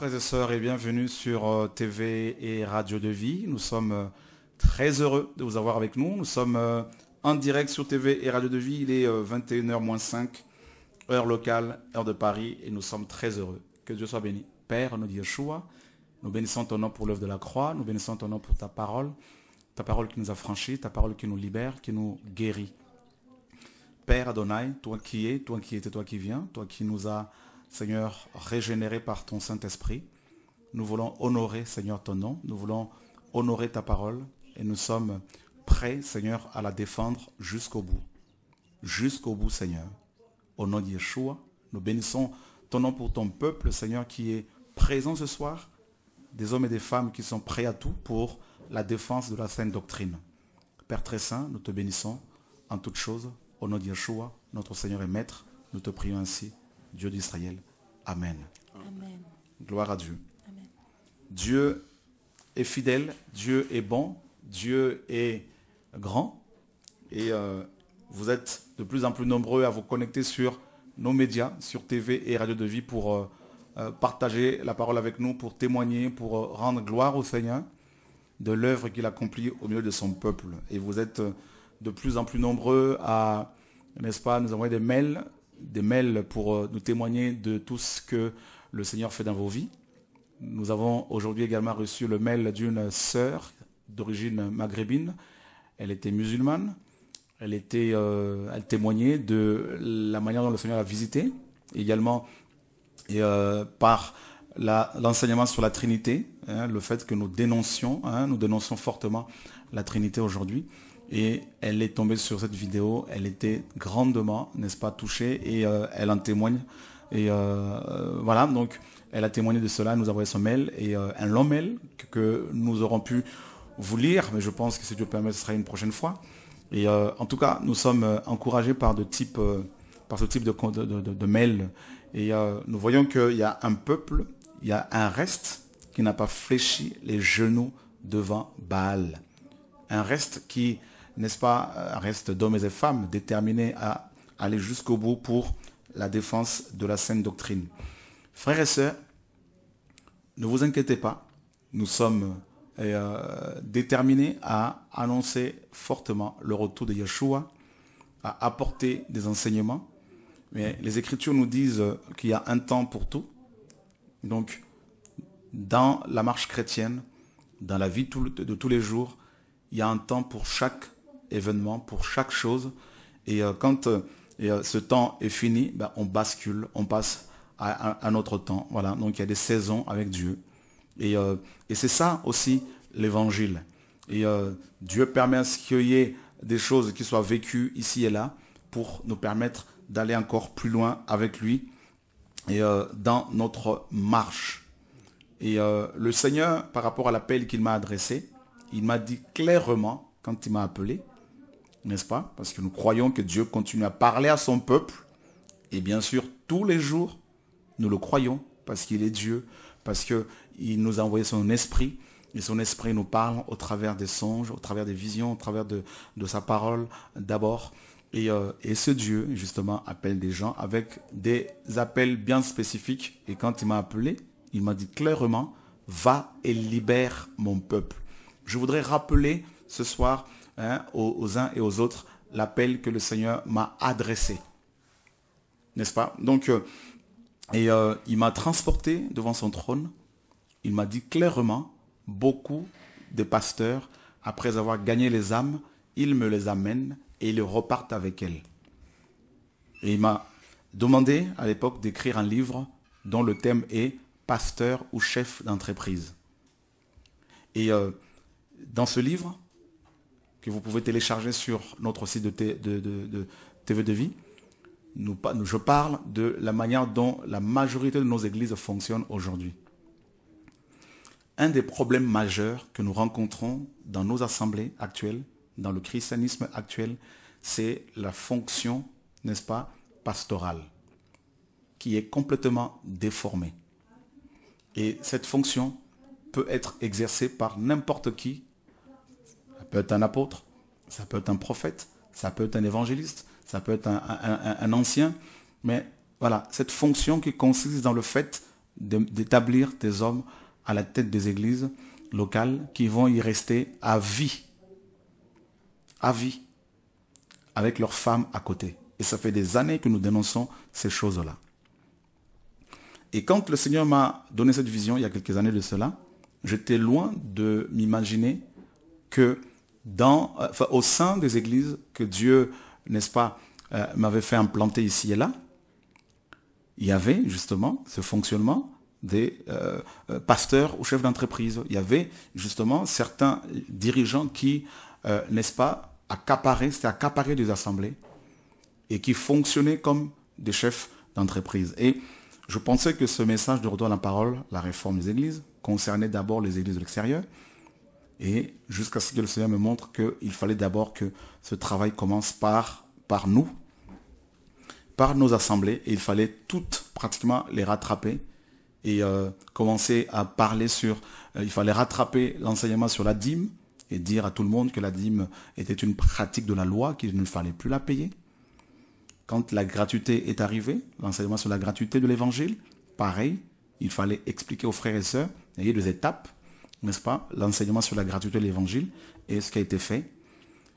frères et sœurs, et bienvenue sur euh, TV et Radio de Vie. Nous sommes euh, très heureux de vous avoir avec nous. Nous sommes euh, en direct sur TV et Radio de Vie. Il est 21h-5, heure locale, heure de Paris, et nous sommes très heureux. Que Dieu soit béni. Père, nous dit Yeshua, nous bénissons ton nom pour l'œuvre de la croix, nous bénissons ton nom pour ta parole, ta parole qui nous a franchis, ta parole qui nous libère, qui nous guérit. Père Adonai, toi qui es, toi qui et toi qui viens, toi qui nous as Seigneur, régénéré par ton Saint-Esprit. Nous voulons honorer, Seigneur, ton nom. Nous voulons honorer ta parole. Et nous sommes prêts, Seigneur, à la défendre jusqu'au bout. Jusqu'au bout, Seigneur. Au nom de Yeshua, nous bénissons ton nom pour ton peuple, Seigneur, qui est présent ce soir. Des hommes et des femmes qui sont prêts à tout pour la défense de la sainte doctrine. Père très saint, nous te bénissons en toutes choses. Au nom de Yeshua, notre Seigneur et Maître, nous te prions ainsi. Dieu d'Israël. Amen. Gloire à Dieu. Dieu est fidèle, Dieu est bon, Dieu est grand. Et euh, vous êtes de plus en plus nombreux à vous connecter sur nos médias, sur TV et Radio de Vie pour euh, euh, partager la parole avec nous, pour témoigner, pour rendre gloire au Seigneur de l'œuvre qu'il accomplit au milieu de son peuple. Et vous êtes de plus en plus nombreux à, n'est-ce pas, nous envoyer des mails des mails pour euh, nous témoigner de tout ce que le Seigneur fait dans vos vies. Nous avons aujourd'hui également reçu le mail d'une sœur d'origine maghrébine. Elle était musulmane. Elle, était, euh, elle témoignait de la manière dont le Seigneur l'a visité, également et, euh, par l'enseignement sur la Trinité, hein, le fait que nous dénoncions, hein, nous dénonçons fortement la Trinité aujourd'hui et elle est tombée sur cette vidéo, elle était grandement, n'est-ce pas, touchée et euh, elle en témoigne. Et euh, euh, voilà, donc elle a témoigné de cela, nous avons envoyé son mail et un long mail que, nous aurons pu vous lire, mais je pense que si Dieu permet, ce sera une prochaine fois. Et en tout cas, nous sommes encouragés par, ce type de, de mail. Et nous voyons qu'il y a un peuple, il y a un reste qui n'a pas fléchi les genoux devant Baal. Un reste qui n'est-ce pas, euh, reste d'hommes et femmes déterminés à aller jusqu'au bout pour la défense de la sainte doctrine. Frères et sœurs, ne vous inquiétez pas, nous sommes euh, déterminés à annoncer fortement le retour de Yeshua, à apporter des enseignements. Mais les Écritures nous disent qu'il y a un temps pour tout. Donc, dans la marche chrétienne, dans la vie de tous les jours, il y a un temps pour chaque événement, pour chaque chose. Et euh, quand euh, euh, ce temps est fini, ben, on bascule, on passe à, un autre temps. Voilà, donc il y a des saisons avec Dieu. Et, c'est ça aussi l'évangile. Et Dieu permet à ce qu'il y ait des choses qui soient vécues ici et là pour nous permettre d'aller encore plus loin avec lui et dans notre marche. Et le Seigneur, par rapport à l'appel qu'il m'a adressé, il m'a dit clairement, quand il m'a appelé, n'est-ce pas Parce que nous croyons que Dieu continue à parler à son peuple. Et bien sûr, tous les jours, nous le croyons parce qu'il est Dieu, parce qu'il nous a envoyé son esprit. Et son esprit nous parle au travers des songes, au travers des visions, au travers de, sa parole d'abord. Euh, et, ce Dieu, justement, appelle des gens avec des appels bien spécifiques. Et quand il m'a appelé, il m'a dit clairement, va et libère mon peuple. Je voudrais rappeler ce soir Hein, aux, uns et aux autres l'appel que le Seigneur m'a adressé. N'est-ce pas Donc, euh, et euh, il m'a transporté devant son trône. Il m'a dit clairement, beaucoup de pasteurs, après avoir gagné les âmes, ils me les amènent et ils repartent avec elles. Et il m'a demandé à l'époque d'écrire un livre dont le thème est pasteur ou chef d'entreprise. Et euh, dans ce livre, que vous pouvez télécharger sur notre site de, TV de vie. je parle de la manière dont la majorité de nos églises fonctionnent aujourd'hui. Un des problèmes majeurs que nous rencontrons dans nos assemblées actuelles, dans le christianisme actuel, c'est la fonction, n'est-ce pas, pastorale, qui est complètement déformée. Et cette fonction peut être exercée par n'importe qui peut être un apôtre, ça peut être un prophète, ça peut être un évangéliste, ça peut être un, un ancien. Mais voilà, cette fonction qui consiste dans le fait d'établir des hommes à la tête des églises locales qui vont y rester à vie. À vie. Avec leurs femmes à côté. Et ça fait des années que nous dénonçons ces choses-là. Et quand le Seigneur m'a donné cette vision il y a quelques années de cela, j'étais loin de m'imaginer que euh, au sein des églises que Dieu, n'est-ce pas, euh, m'avait fait implanter ici et là, il y avait justement ce fonctionnement des euh, pasteurs ou chefs d'entreprise. Il y avait justement certains dirigeants qui, n'est-ce pas, accaparaient, c'était des assemblées et qui fonctionnaient comme des chefs d'entreprise. Et je pensais que ce message de retour à la parole, la réforme des églises, concernait d'abord les églises de l'extérieur, et jusqu'à ce que le Seigneur me montre qu'il fallait d'abord que ce travail commence par, par nous, par nos assemblées, et il fallait toutes pratiquement les rattraper et euh, commencer à parler sur, euh, il fallait rattraper l'enseignement sur la dîme et dire à tout le monde que la dîme était une pratique de la loi, qu'il ne fallait plus la payer. Quand la gratuité est arrivée, l'enseignement sur la gratuité de l'évangile, pareil, il fallait expliquer aux frères et sœurs, il y a deux étapes, n'est-ce pas, l'enseignement sur la gratuité de l'évangile et ce qui a été fait.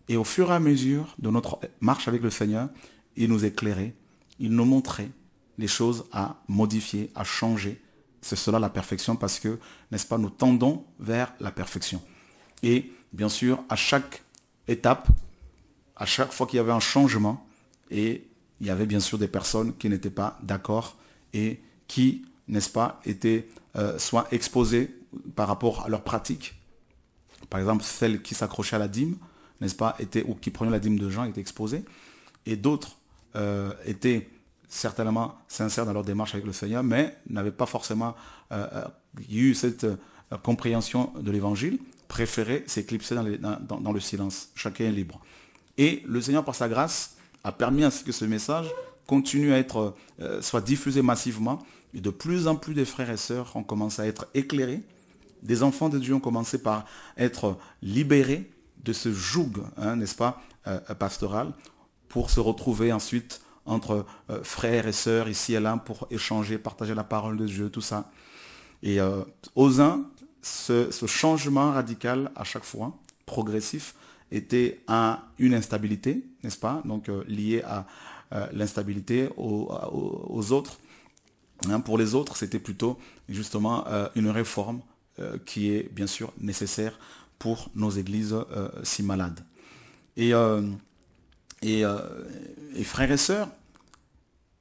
Et au fur et à mesure de notre marche avec le Seigneur, il nous éclairait, il nous montrait les choses à modifier, à changer. C'est cela la perfection parce que, n'est-ce pas, nous tendons vers la perfection. Et bien sûr, à chaque étape, à chaque fois qu'il y avait un changement, et il y avait bien sûr des personnes qui n'étaient pas d'accord et qui, n'est-ce pas, étaient euh, soit exposées par rapport à leur pratique. Par exemple, celles qui s'accrochaient à la dîme, n'est-ce pas, ou qui prenaient la dîme de Jean étaient exposées. Et d'autres euh, étaient certainement sincères dans leur démarche avec le Seigneur, mais n'avaient pas forcément euh, euh, eu cette compréhension de l'évangile, préféraient s'éclipser dans, dans, le silence. Chacun est libre. Et le Seigneur, par sa grâce, a permis ainsi que ce message continue à être, soit diffusé massivement, et de plus en plus de frères et sœurs ont commencé à être éclairés des enfants de Dieu ont commencé par être libérés de ce joug, hein, n'est-ce pas, euh, euh, pastoral, pour se retrouver ensuite entre euh, frères et sœurs ici et là pour échanger, partager la parole de Dieu, tout ça. Et aux uns, ce, changement radical à chaque fois, progressif, était à une instabilité, n'est-ce pas Donc lié à l'instabilité aux, autres. Hein, pour les autres, c'était plutôt justement une réforme, euh, qui est bien sûr nécessaire pour nos églises euh, si malades. Et, euh, et frères et sœurs,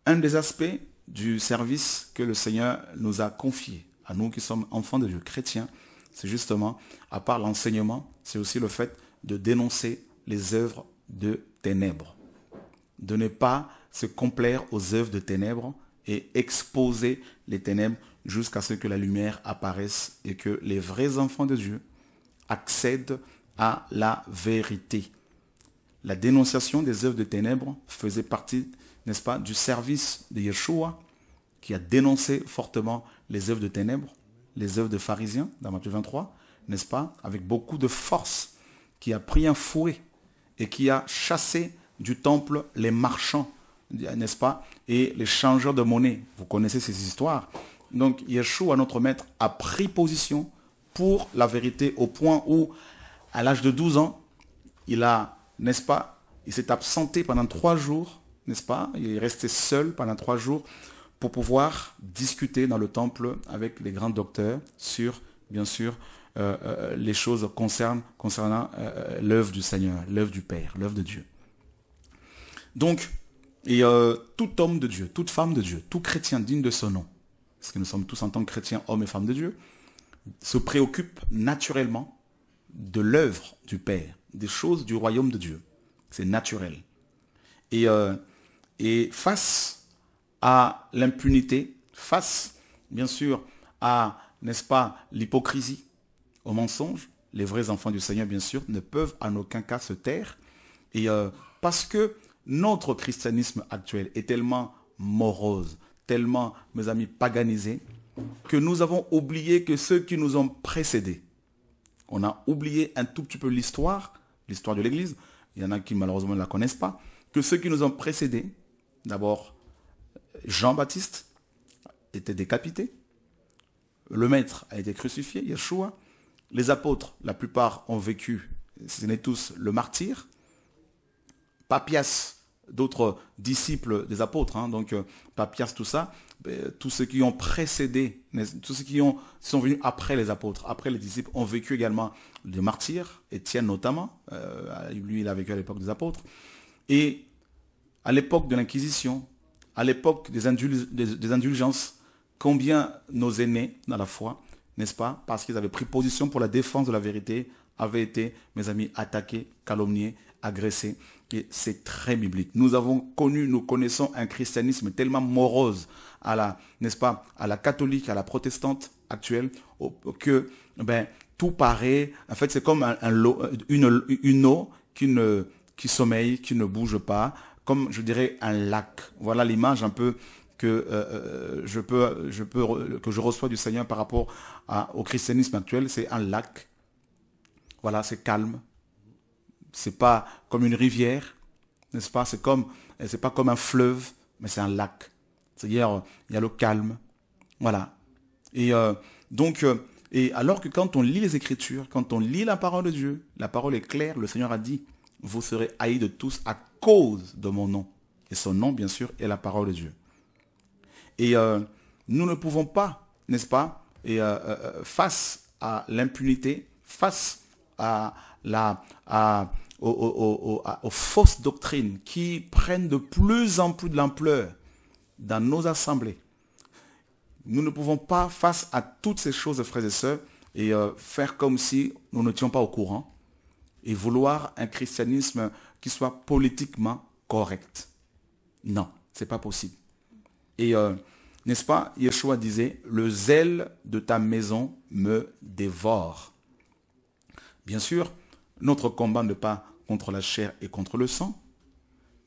un des aspects du service que le Seigneur nous a confié, à nous qui sommes enfants de Dieu chrétiens, c'est justement, à part l'enseignement, c'est aussi le fait de dénoncer les œuvres de ténèbres. De ne pas se complaire aux œuvres de ténèbres et exposer les ténèbres jusqu'à ce que la lumière apparaisse et que les vrais enfants de Dieu accèdent à la vérité. La dénonciation des œuvres de ténèbres faisait partie, n'est-ce pas, du service de Yeshua qui a dénoncé fortement les œuvres de ténèbres, les œuvres de pharisiens dans Matthieu 23, n'est-ce pas, avec beaucoup de force, qui a pris un fouet et qui a chassé du temple les marchands, n'est-ce pas, et les changeurs de monnaie. Vous connaissez ces histoires. Donc Yeshua, notre maître, a pris position pour la vérité au point où, à l'âge de 12 ans, il a, n'est-ce pas, il s'est absenté pendant trois jours, n'est-ce pas Il est resté seul pendant trois jours pour pouvoir discuter dans le temple avec les grands docteurs sur, bien sûr, euh, euh, euh, les choses concernant, concernant l'œuvre du Seigneur, l'œuvre du Père, l'œuvre de Dieu. Donc, et tout homme de Dieu, toute femme de Dieu, tout chrétien digne de son nom, parce que nous sommes tous en tant que chrétiens hommes et femmes de Dieu, se préoccupent naturellement de l'œuvre du Père, des choses du royaume de Dieu. C'est naturel. Et, euh, face à l'impunité, face, bien sûr, à, n'est-ce pas, l'hypocrisie, au mensonge, les vrais enfants du Seigneur, bien sûr, ne peuvent en aucun cas se taire. Et euh, parce que notre christianisme actuel est tellement morose, tellement, mes amis, paganisés, que nous avons oublié que ceux qui nous ont précédés, on a oublié un tout petit peu l'histoire, l'histoire de l'Église, il y en a qui malheureusement ne la connaissent pas, que ceux qui nous ont précédés, d'abord Jean-Baptiste était décapité, le maître a été crucifié, Yeshua, les apôtres, la plupart ont vécu, ce n'est tous le martyr, Papias d'autres disciples des apôtres, hein. donc euh, Papias, tout ça, euh, tous ceux qui ont précédé, tous ceux qui ont, sont venus après les apôtres, après les disciples, ont vécu également des martyrs, Étienne notamment, euh, lui il a vécu à l'époque des apôtres, et à l'époque de l'Inquisition, à l'époque des, des, indulgences, combien nos aînés dans la foi, n'est-ce pas, parce qu'ils avaient pris position pour la défense de la vérité, avaient été, mes amis, attaqués, calomniés, agressés c'est très biblique. Nous avons connu, nous connaissons un christianisme tellement morose à la, n'est-ce pas, à la catholique, à la protestante actuelle, que ben tout paraît. En fait, c'est comme un, euh, une, eau qui ne qui sommeille, qui ne bouge pas, comme je dirais un lac. Voilà l'image un peu que euh, euh, je peux, je peux, que je reçois du Seigneur par rapport au christianisme actuel. C'est un lac. Voilà, c'est calme, c'est pas comme une rivière, n'est-ce pas C'est comme, euh, c'est pas comme un fleuve, mais c'est un lac. C'est-à-dire, euh, il y a le calme, voilà. Et euh, donc, et alors que quand on lit les Écritures, quand on lit la parole de Dieu, la parole est claire. Le Seigneur a dit vous serez haïs de tous à cause de mon nom. Et son nom, bien sûr, est la parole de Dieu. Et nous ne pouvons pas, n'est-ce pas, et face à l'impunité, face à la, aux, fausses doctrines qui prennent de plus en plus de l'ampleur dans nos assemblées. Nous ne pouvons pas, face à toutes ces choses, frères et sœurs, et euh, faire comme si nous n'étions pas au courant et vouloir un christianisme qui soit politiquement correct. Non, c'est pas possible. Et euh, n'est-ce pas, Yeshua disait, le zèle de ta maison me dévore. Bien sûr, notre combat n'est pas contre la chair et contre le sang.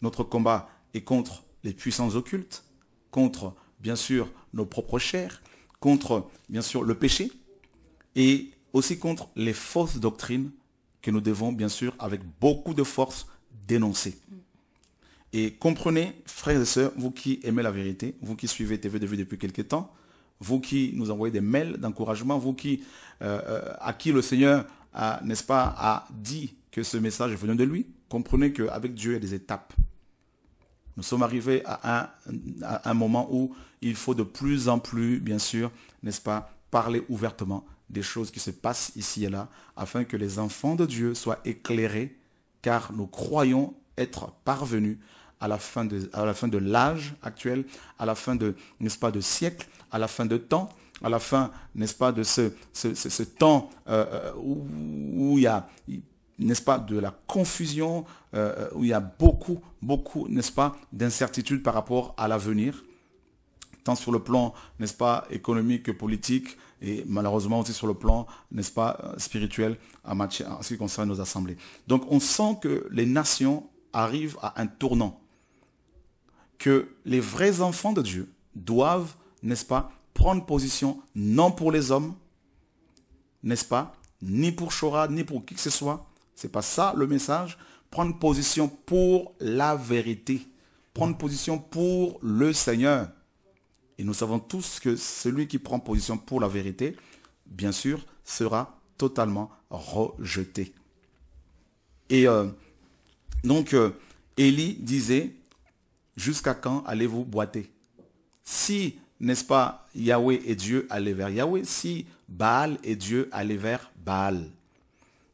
Notre combat est contre les puissances occultes, contre, bien sûr, nos propres chairs, contre, bien sûr, le péché, et aussi contre les fausses doctrines que nous devons, bien sûr, avec beaucoup de force, dénoncer. Et comprenez, frères et sœurs, vous qui aimez la vérité, vous qui suivez TV de vue depuis quelques temps, vous qui nous envoyez des mails d'encouragement, vous qui, euh, euh, à qui le Seigneur n'est-ce pas, a dit que ce message venait de lui, comprenez qu'avec Dieu, il y a des étapes. Nous sommes arrivés à un, moment où il faut de plus en plus, bien sûr, n'est-ce pas, parler ouvertement des choses qui se passent ici et là, afin que les enfants de Dieu soient éclairés, car nous croyons être parvenus à la fin de, à la fin de l'âge actuel, à la fin de, n'est-ce pas, de siècle, à la fin de temps, à la fin, n'est-ce pas, de ce, temps euh, euh, où il y a, n'est-ce pas, de la confusion, euh, où il y a beaucoup, beaucoup, n'est-ce pas, d'incertitudes par rapport à l'avenir, tant sur le plan, n'est-ce pas, économique que politique, et malheureusement aussi sur le plan, n'est-ce pas, spirituel en ce qui concerne nos assemblées. Donc on sent que les nations arrivent à un tournant, que les vrais enfants de Dieu doivent, n'est-ce pas, prendre position non pour les hommes, n'est-ce pas Ni pour Chora, ni pour qui que ce soit. Ce n'est pas ça le message. Prendre position pour la vérité. Prendre position pour le Seigneur. Et nous savons tous que celui qui prend position pour la vérité, bien sûr, sera totalement rejeté. Et euh, donc, euh, Élie disait, jusqu'à quand allez-vous boiter Si n'est-ce pas, Yahweh et Dieu allaient vers Yahweh, si Baal et Dieu allaient vers Baal.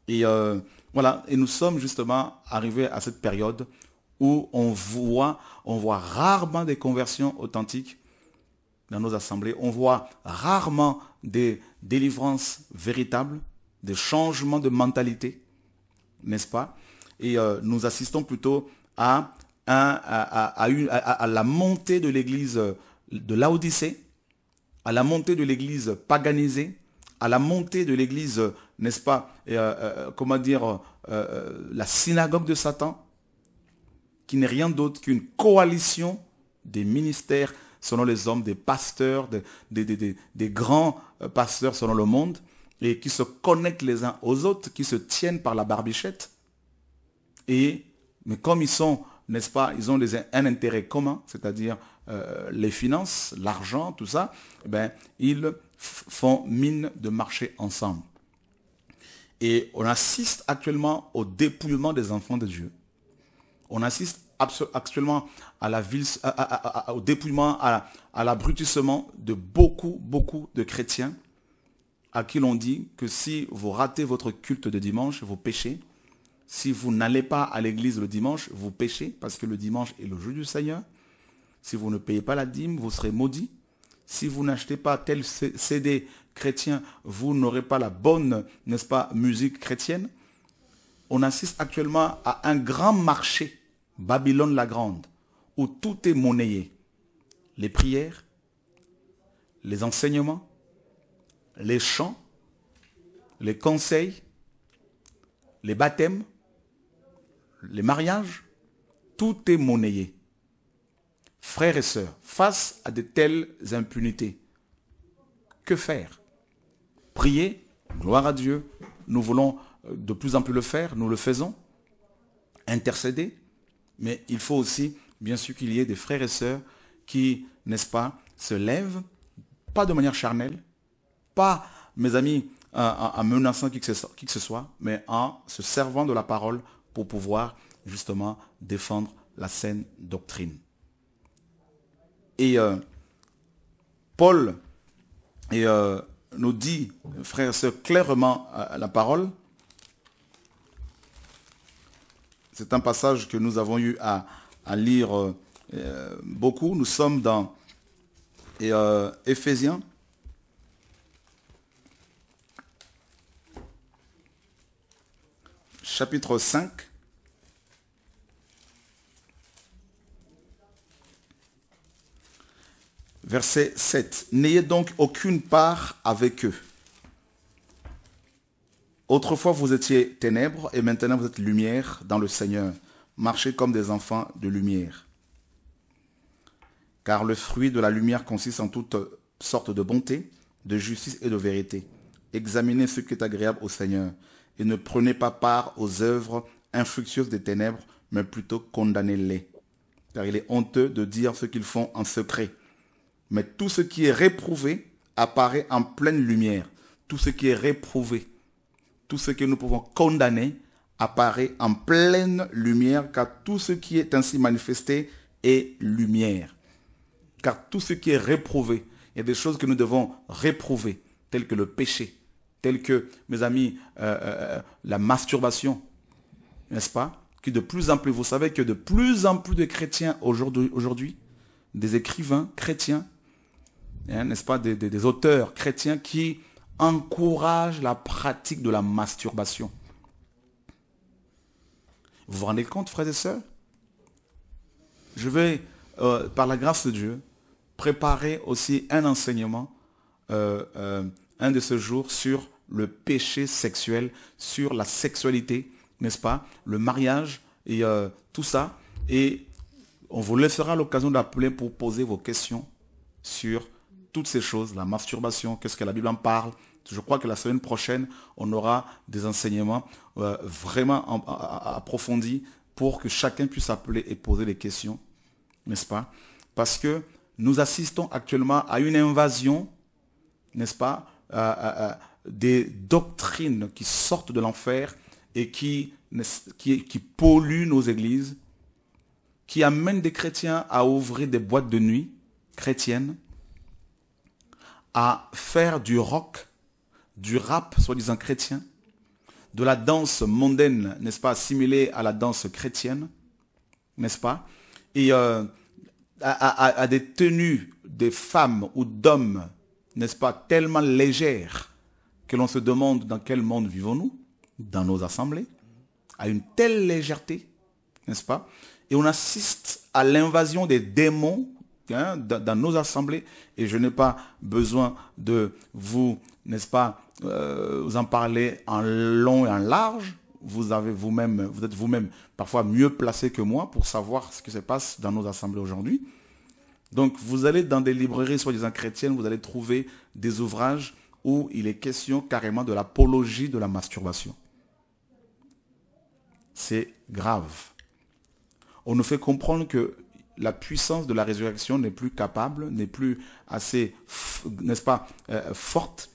Et euh, voilà, et nous sommes justement arrivés à cette période où on voit, on voit rarement des conversions authentiques dans nos assemblées, on voit rarement des délivrances véritables, des changements de mentalité, n'est-ce pas Et euh, nous assistons plutôt à, à, la montée de l'Église euh, de l'Odyssée, à la montée de l'Église paganisée, à la montée de l'Église, n'est-ce pas, euh, euh, comment dire, euh, la synagogue de Satan, qui n'est rien d'autre qu'une coalition des ministères selon les hommes, des pasteurs, des, grands pasteurs selon le monde, et qui se connectent les uns aux autres, qui se tiennent par la barbichette. Et, mais comme ils sont, n'est-ce pas, ils ont un intérêt commun, c'est-à-dire euh, les finances, l'argent, tout ça, eh ben, ils font mine de marcher ensemble. Et on assiste actuellement au dépouillement des enfants de Dieu. On assiste actuellement à la ville, au dépouillement, à, à l'abrutissement de beaucoup, beaucoup de chrétiens à qui l'on dit que si vous ratez votre culte de dimanche, vous péchez. Si vous n'allez pas à l'église le dimanche, vous péchez, parce que le dimanche est le jour du Seigneur. Si vous ne payez pas la dîme, vous serez maudit. Si vous n'achetez pas tel CD chrétien, vous n'aurez pas la bonne, n'est-ce pas, musique chrétienne. On assiste actuellement à un grand marché, Babylone la Grande, où tout est monnayé. Les prières, les enseignements, les chants, les conseils, les baptêmes, les mariages, tout est monnayé. Frères et sœurs, face à de telles impunités, que faire Prier, gloire à Dieu, nous voulons euh, de plus en plus le faire, nous le faisons, intercéder, mais il faut aussi, bien sûr, qu'il y ait des frères et sœurs qui, n'est-ce pas, se lèvent, pas de manière charnelle, pas, mes amis, en, menaçant qui que, ce, soit, mais en se servant de la parole pour pouvoir justement défendre la saine doctrine. Et euh, Paul euh, nous dit, frère et clairement euh, la parole. C'est un passage que nous avons eu à, lire beaucoup. Nous sommes dans et, Chapitre 5. Verset 7. N'ayez donc aucune part avec eux. Autrefois vous étiez ténèbres et maintenant vous êtes lumière dans le Seigneur. Marchez comme des enfants de lumière. Car le fruit de la lumière consiste en toutes sortes de bonté, de justice et de vérité. Examinez ce qui est agréable au Seigneur et ne prenez pas part aux œuvres infructueuses des ténèbres, mais plutôt condamnez-les. Car il est honteux de dire ce qu'ils font en secret. Mais tout ce qui est réprouvé apparaît en pleine lumière. Tout ce qui est réprouvé, tout ce que nous pouvons condamner apparaît en pleine lumière, car tout ce qui est ainsi manifesté est lumière. Car tout ce qui est réprouvé, il y a des choses que nous devons réprouver, telles que le péché, telles que, mes amis, euh, euh, euh, la masturbation, n'est-ce pas Que de plus en plus, vous savez que de plus en plus de chrétiens aujourd'hui, aujourd'hui des écrivains chrétiens Hein, n'est-ce pas, des, auteurs chrétiens qui encouragent la pratique de la masturbation. Vous vous rendez compte, frères et sœurs Je vais, euh, par la grâce de Dieu, préparer aussi un enseignement, euh, euh, un de ce jour, sur le péché sexuel, sur la sexualité, n'est-ce pas Le mariage et tout ça. Et on vous laissera l'occasion d'appeler pour poser vos questions sur toutes ces choses, la masturbation, qu'est-ce que la Bible en parle. Je crois que la semaine prochaine, on aura des enseignements euh, vraiment approfondis pour que chacun puisse appeler et poser des questions, n'est-ce pas Parce que nous assistons actuellement à une invasion, n'est-ce pas, euh, euh, des doctrines qui sortent de l'enfer et qui, qui polluent nos églises, qui amènent des chrétiens à ouvrir des boîtes de nuit chrétiennes, à faire du rock, du rap, soi-disant chrétien, de la danse mondaine, n'est-ce pas, assimilée à la danse chrétienne, n'est-ce pas, et euh, à, des tenues de femmes ou d'hommes, n'est-ce pas, tellement légères que l'on se demande dans quel monde vivons-nous, dans nos assemblées, à une telle légèreté, n'est-ce pas, et on assiste à l'invasion des démons dans, nos assemblées, et je n'ai pas besoin de vous, n'est-ce pas, euh, vous en parler en long et en large. Vous avez vous-même, vous êtes vous-même parfois mieux placé que moi pour savoir ce qui se passe dans nos assemblées aujourd'hui. Donc, vous allez dans des librairies soi-disant chrétiennes, vous allez trouver des ouvrages où il est question carrément de l'apologie de la masturbation. C'est grave. On nous fait comprendre que la puissance de la résurrection n'est plus capable, n'est plus assez, n'est-ce pas, euh, forte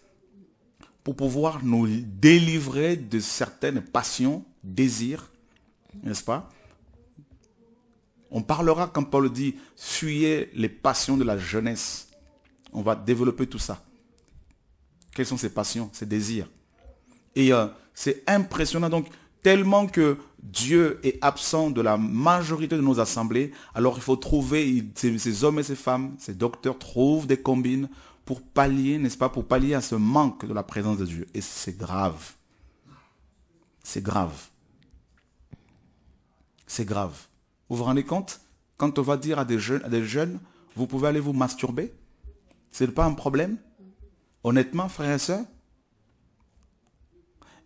pour pouvoir nous délivrer de certaines passions, désirs, n'est-ce pas On parlera comme Paul dit « Fuyez les passions de la jeunesse ». On va développer tout ça. Quelles sont ces passions, ces désirs Et euh, c'est impressionnant. Donc, tellement que Dieu est absent de la majorité de nos assemblées, alors il faut trouver, ces, hommes et ces femmes, ces docteurs trouvent des combines pour pallier, n'est-ce pas, pour pallier à ce manque de la présence de Dieu. Et c'est grave. C'est grave. C'est grave. Vous vous rendez compte Quand on va dire à des jeunes, à des jeunes vous pouvez aller vous masturber, c'est pas un problème Honnêtement, frères et sœurs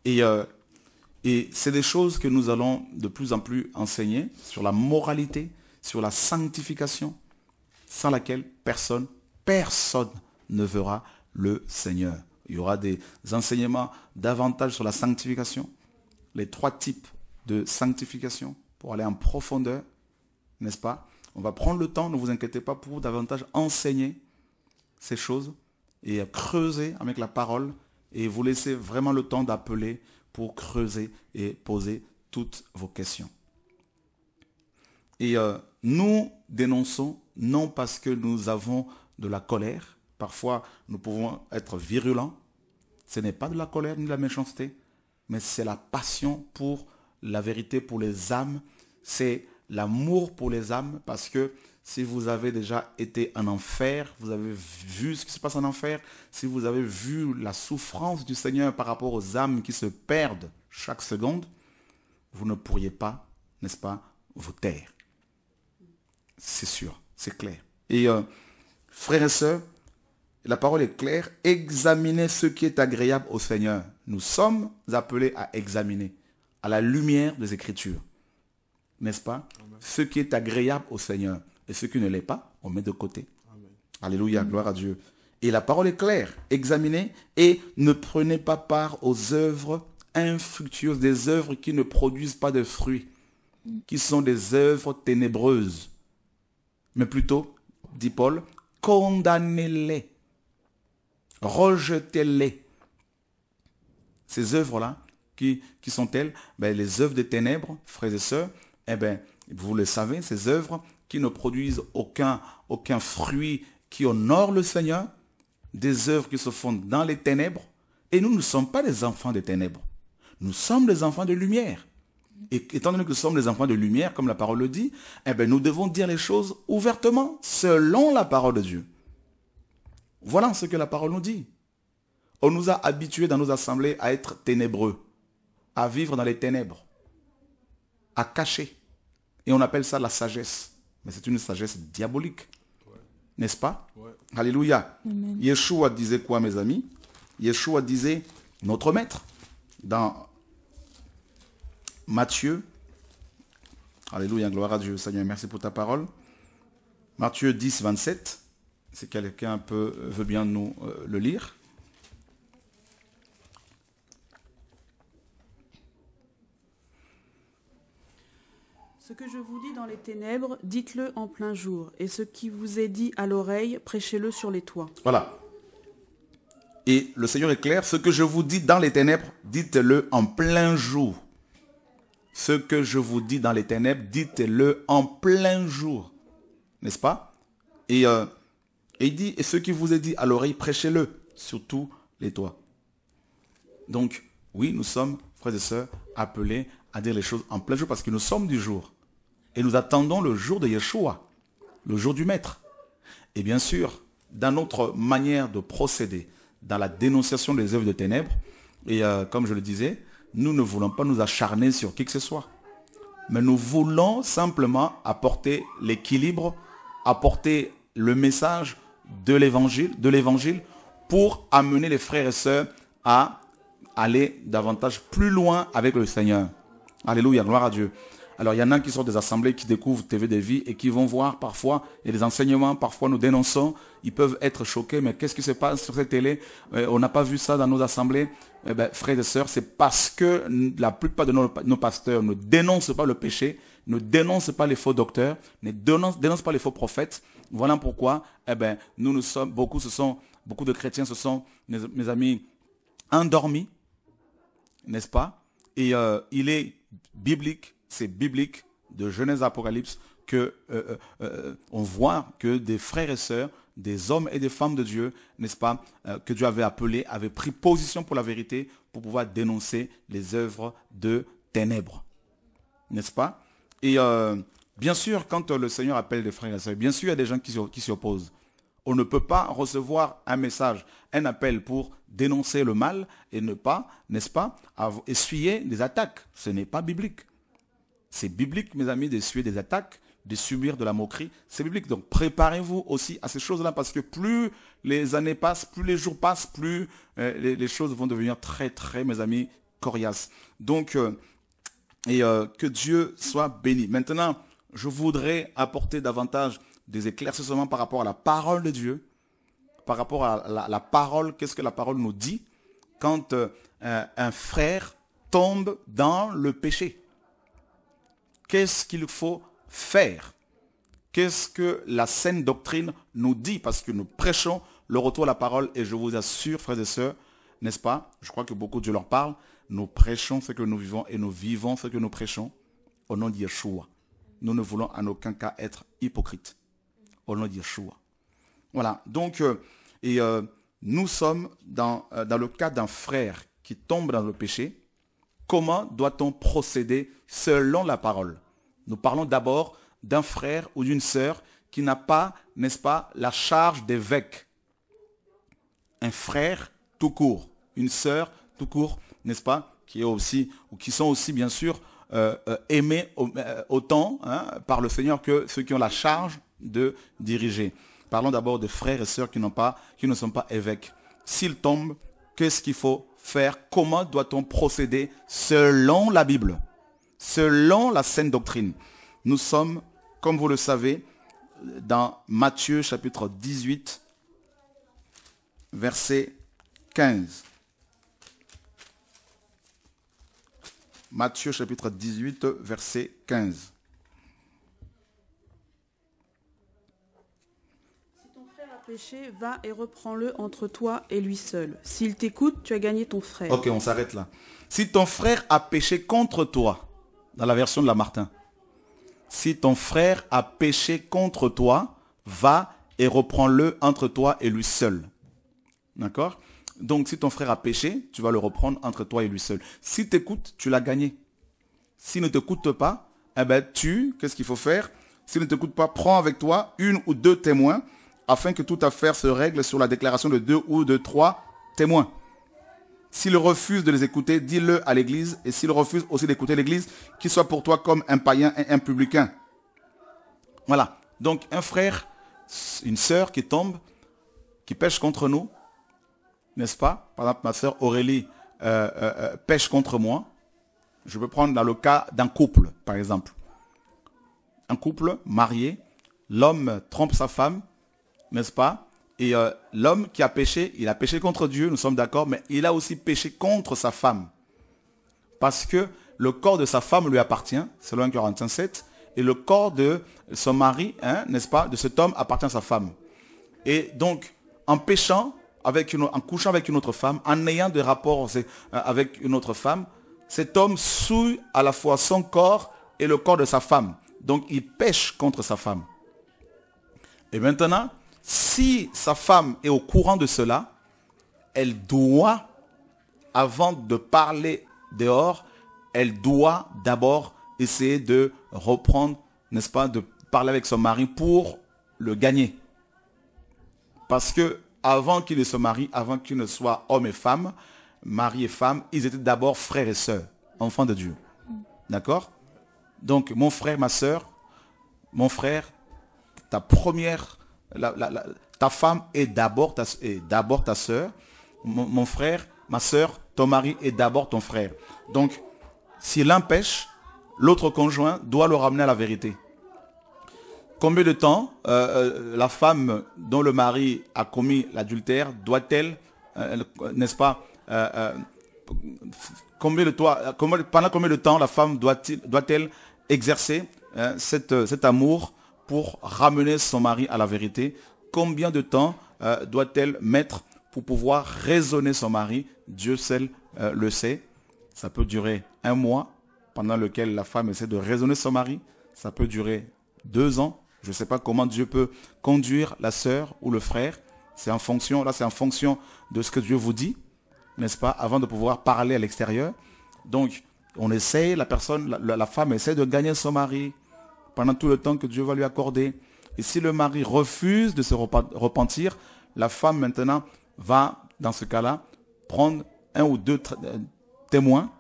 Et euh, et c'est des choses que nous allons de plus en plus enseigner sur la moralité, sur la sanctification, sans laquelle personne, personne ne verra le Seigneur. Il y aura des enseignements davantage sur la sanctification, les trois types de sanctification pour aller en profondeur, n'est-ce pas On va prendre le temps, ne vous inquiétez pas, pour davantage enseigner ces choses et creuser avec la parole et vous laisser vraiment le temps d'appeler pour creuser et poser toutes vos questions. Et euh, nous dénonçons non parce que nous avons de la colère, parfois nous pouvons être virulents, ce n'est pas de la colère ni de la méchanceté, mais c'est la passion pour la vérité, pour les âmes, c'est l'amour pour les âmes, parce que si vous avez déjà été en enfer, vous avez vu ce qui se passe en enfer, si vous avez vu la souffrance du Seigneur par rapport aux âmes qui se perdent chaque seconde, vous ne pourriez pas, n'est-ce pas, vous taire. C'est sûr, c'est clair. Et euh, frères et sœurs, la parole est claire, examinez ce qui est agréable au Seigneur. Nous sommes appelés à examiner à la lumière des Écritures. N'est-ce pas Ce qui est agréable au Seigneur. Et ce qui ne l'est pas, on met de côté. Alléluia, gloire à Dieu. Et la parole est claire. Examinez et ne prenez pas part aux œuvres infructueuses, des œuvres qui ne produisent pas de fruits, qui sont des œuvres ténébreuses. Mais plutôt, dit Paul, condamnez-les, rejetez-les. Ces œuvres-là, qui, qui sont-elles ben, Les œuvres des ténèbres, frères et sœurs, eh ben, vous le savez, ces œuvres, qui ne produisent aucun, fruit qui honore le Seigneur, des œuvres qui se font dans les ténèbres. Et nous ne sommes pas des enfants des ténèbres. Nous sommes des enfants de lumière. Et étant donné que nous sommes des enfants de lumière, comme la parole le dit, eh ben, nous devons dire les choses ouvertement, selon la parole de Dieu. Voilà ce que la parole nous dit. On nous a habitués dans nos assemblées à être ténébreux, à vivre dans les ténèbres, à cacher. Et on appelle ça la sagesse. Mais c'est une sagesse diabolique. N'est-ce pas Alléluia. Yeshua disait quoi, mes amis Yeshua disait, notre maître, dans Matthieu, Alléluia, gloire à Dieu, Seigneur, merci pour ta parole. Matthieu 10, 27, si quelqu'un veut bien nous euh, le lire. Ce que je vous dis dans les ténèbres, dites-le en plein jour. Et ce qui vous est dit à l'oreille, prêchez-le sur les toits. Voilà. Et le Seigneur est clair, ce que je vous dis dans les ténèbres, dites-le en plein jour. Ce que je vous dis dans les ténèbres, dites-le en plein jour. N'est-ce pas et, euh, et, il dit, et ce qui vous est dit à l'oreille, prêchez-le sur tous les toits. Donc, oui, nous sommes, frères et sœurs, appelés à dire les choses en plein jour parce que nous sommes du jour. Et nous attendons le jour de Yeshua, le jour du Maître. Et bien sûr, dans notre manière de procéder, dans la dénonciation des œuvres de ténèbres, et euh, comme je le disais, nous ne voulons pas nous acharner sur qui que ce soit. Mais nous voulons simplement apporter l'équilibre, apporter le message de l'évangile, de l'évangile pour amener les frères et sœurs à aller davantage plus loin avec le Seigneur. Alléluia, gloire à Dieu. Alors il y en a qui sont des assemblées qui découvrent TV des vies et qui vont voir parfois, et des enseignements, parfois nous dénonçons, ils peuvent être choqués, mais qu'est-ce qui se passe sur cette télé euh, On n'a pas vu ça dans nos assemblées. Eh ben, frères et sœurs, c'est parce que la plupart de nos, pasteurs ne dénoncent pas le péché, ne dénoncent pas les faux docteurs, ne dénoncent, pas les faux prophètes. Voilà pourquoi eh bien, nous, nous sommes, beaucoup, ce sont, beaucoup de chrétiens se sont, mes, amis, endormis, n'est-ce pas Et euh, il est biblique c'est biblique, de Genèse Apocalypse, que euh, euh, euh, on voit que des frères et sœurs, des hommes et des femmes de Dieu, n'est-ce pas, que Dieu avait appelés, avaient pris position pour la vérité pour pouvoir dénoncer les œuvres de ténèbres. N'est-ce pas Et bien sûr, quand le Seigneur appelle des frères et sœurs, bien sûr, il y a des gens qui s'y opposent. On ne peut pas recevoir un message, un appel pour dénoncer le mal et ne pas, n'est-ce pas, essuyer des attaques. Ce n'est pas biblique. C'est biblique, mes amis, de suivre des attaques, de subir de la moquerie. C'est biblique. Donc préparez-vous aussi à ces choses-là parce que plus les années passent, plus les jours passent, plus euh, les, choses vont devenir très, très, mes amis, coriaces. Donc, euh, et euh, que Dieu soit béni. Maintenant, je voudrais apporter davantage des éclaircissements par rapport à la parole de Dieu, par rapport à la parole, qu'est-ce que la parole nous dit quand un frère tombe dans le péché qu'est-ce qu'il faut faire Qu'est-ce que la saine doctrine nous dit Parce que nous prêchons le retour à la parole et je vous assure, frères et sœurs, n'est-ce pas Je crois que beaucoup de Dieu leur parle. Nous prêchons ce que nous vivons et nous vivons ce que nous prêchons au nom de Nous ne voulons en aucun cas être hypocrites au nom de Voilà, donc, euh, et euh, nous sommes dans, euh, dans le cas d'un frère qui tombe dans le péché, Comment doit-on procéder selon la parole Nous parlons d'abord d'un frère ou d'une sœur qui n'a pas, n'est-ce pas, la charge d'évêque. Un frère tout court, une sœur tout court, n'est-ce pas, qui est aussi, ou qui sont aussi bien sûr euh, euh, aimés euh, autant hein, par le Seigneur que ceux qui ont la charge de diriger. Parlons d'abord de frères et sœurs qui, pas, qui ne sont pas évêques. S'ils tombent, qu'est-ce qu'il faut faire, comment doit-on procéder selon la Bible, selon la saine doctrine. Nous sommes, comme vous le savez, dans Matthieu chapitre 18, verset 15. Matthieu chapitre 18, verset 15. va et reprends-le entre toi et lui seul. S'il t'écoute, tu as gagné ton frère. Ok, on s'arrête là. Si ton frère a péché contre toi, dans la version de la Martin, si ton frère a péché contre toi, va et reprends-le entre toi et lui seul. D'accord Donc si ton frère a péché, tu vas le reprendre entre toi et lui seul. S'il t'écoute, tu l'as gagné. S'il ne t'écoute pas, eh ben tu, qu'est-ce qu'il faut faire S'il ne t'écoute pas, prends avec toi une ou deux témoins afin que toute affaire se règle sur la déclaration de deux ou de trois témoins. S'il refuse de les écouter, dis-le à l'Église, et s'il refuse aussi d'écouter l'Église, qu'il soit pour toi comme un païen et un publicain. Voilà. Donc un frère, une sœur qui tombe, qui pêche contre nous, n'est-ce pas Par exemple, ma sœur Aurélie euh, euh, euh, pêche contre moi. Je peux prendre dans le cas d'un couple, par exemple. Un couple marié, l'homme trompe sa femme, n'est-ce pas Et euh, l'homme qui a péché, il a péché contre Dieu, nous sommes d'accord, mais il a aussi péché contre sa femme. Parce que le corps de sa femme lui appartient, selon 1 Corinthiens 7, et le corps de son mari, hein, n'est-ce pas, de cet homme appartient à sa femme. Et donc, en péchant, avec en couchant avec une autre femme, en ayant des rapports euh, avec une autre femme, cet homme souille à la fois son corps et le corps de sa femme. Donc il pêche contre sa femme. Et maintenant, si sa femme est au courant de cela, elle doit, avant de parler dehors, elle doit d'abord essayer de reprendre, n'est-ce pas, de parler avec son mari pour le gagner. Parce que avant qu'il ne se marie, avant qu'il ne soit homme et femme, mari et femme, ils étaient d'abord frères et sœurs, enfants de Dieu. D'accord Donc, mon frère, ma sœur, mon frère, ta première ta femme est d'abord ta, ta soeur, mon, frère, ma soeur, ton mari est d'abord ton frère. Donc, si l'un l'autre conjoint doit le ramener à la vérité. Combien de temps euh, euh, la femme dont le mari a commis l'adultère doit-elle, euh, n'est-ce pas, pendant combien de temps la femme doit-elle exercer cet amour pour ramener son mari à la vérité Combien de temps euh, doit-elle mettre pour pouvoir raisonner son mari Dieu seul euh, le sait. Ça peut durer un mois pendant lequel la femme essaie de raisonner son mari. Ça peut durer deux ans. Je ne sais pas comment Dieu peut conduire la soeur ou le frère. C'est en fonction, là c'est en fonction de ce que Dieu vous dit, n'est-ce pas, avant de pouvoir parler à l'extérieur. Donc, on essaye, la personne, la, femme essaie de gagner son mari, pendant tout le temps que Dieu va lui accorder. Et si le mari refuse de se repentir, la femme maintenant va, dans ce cas-là, prendre un ou deux euh, témoins,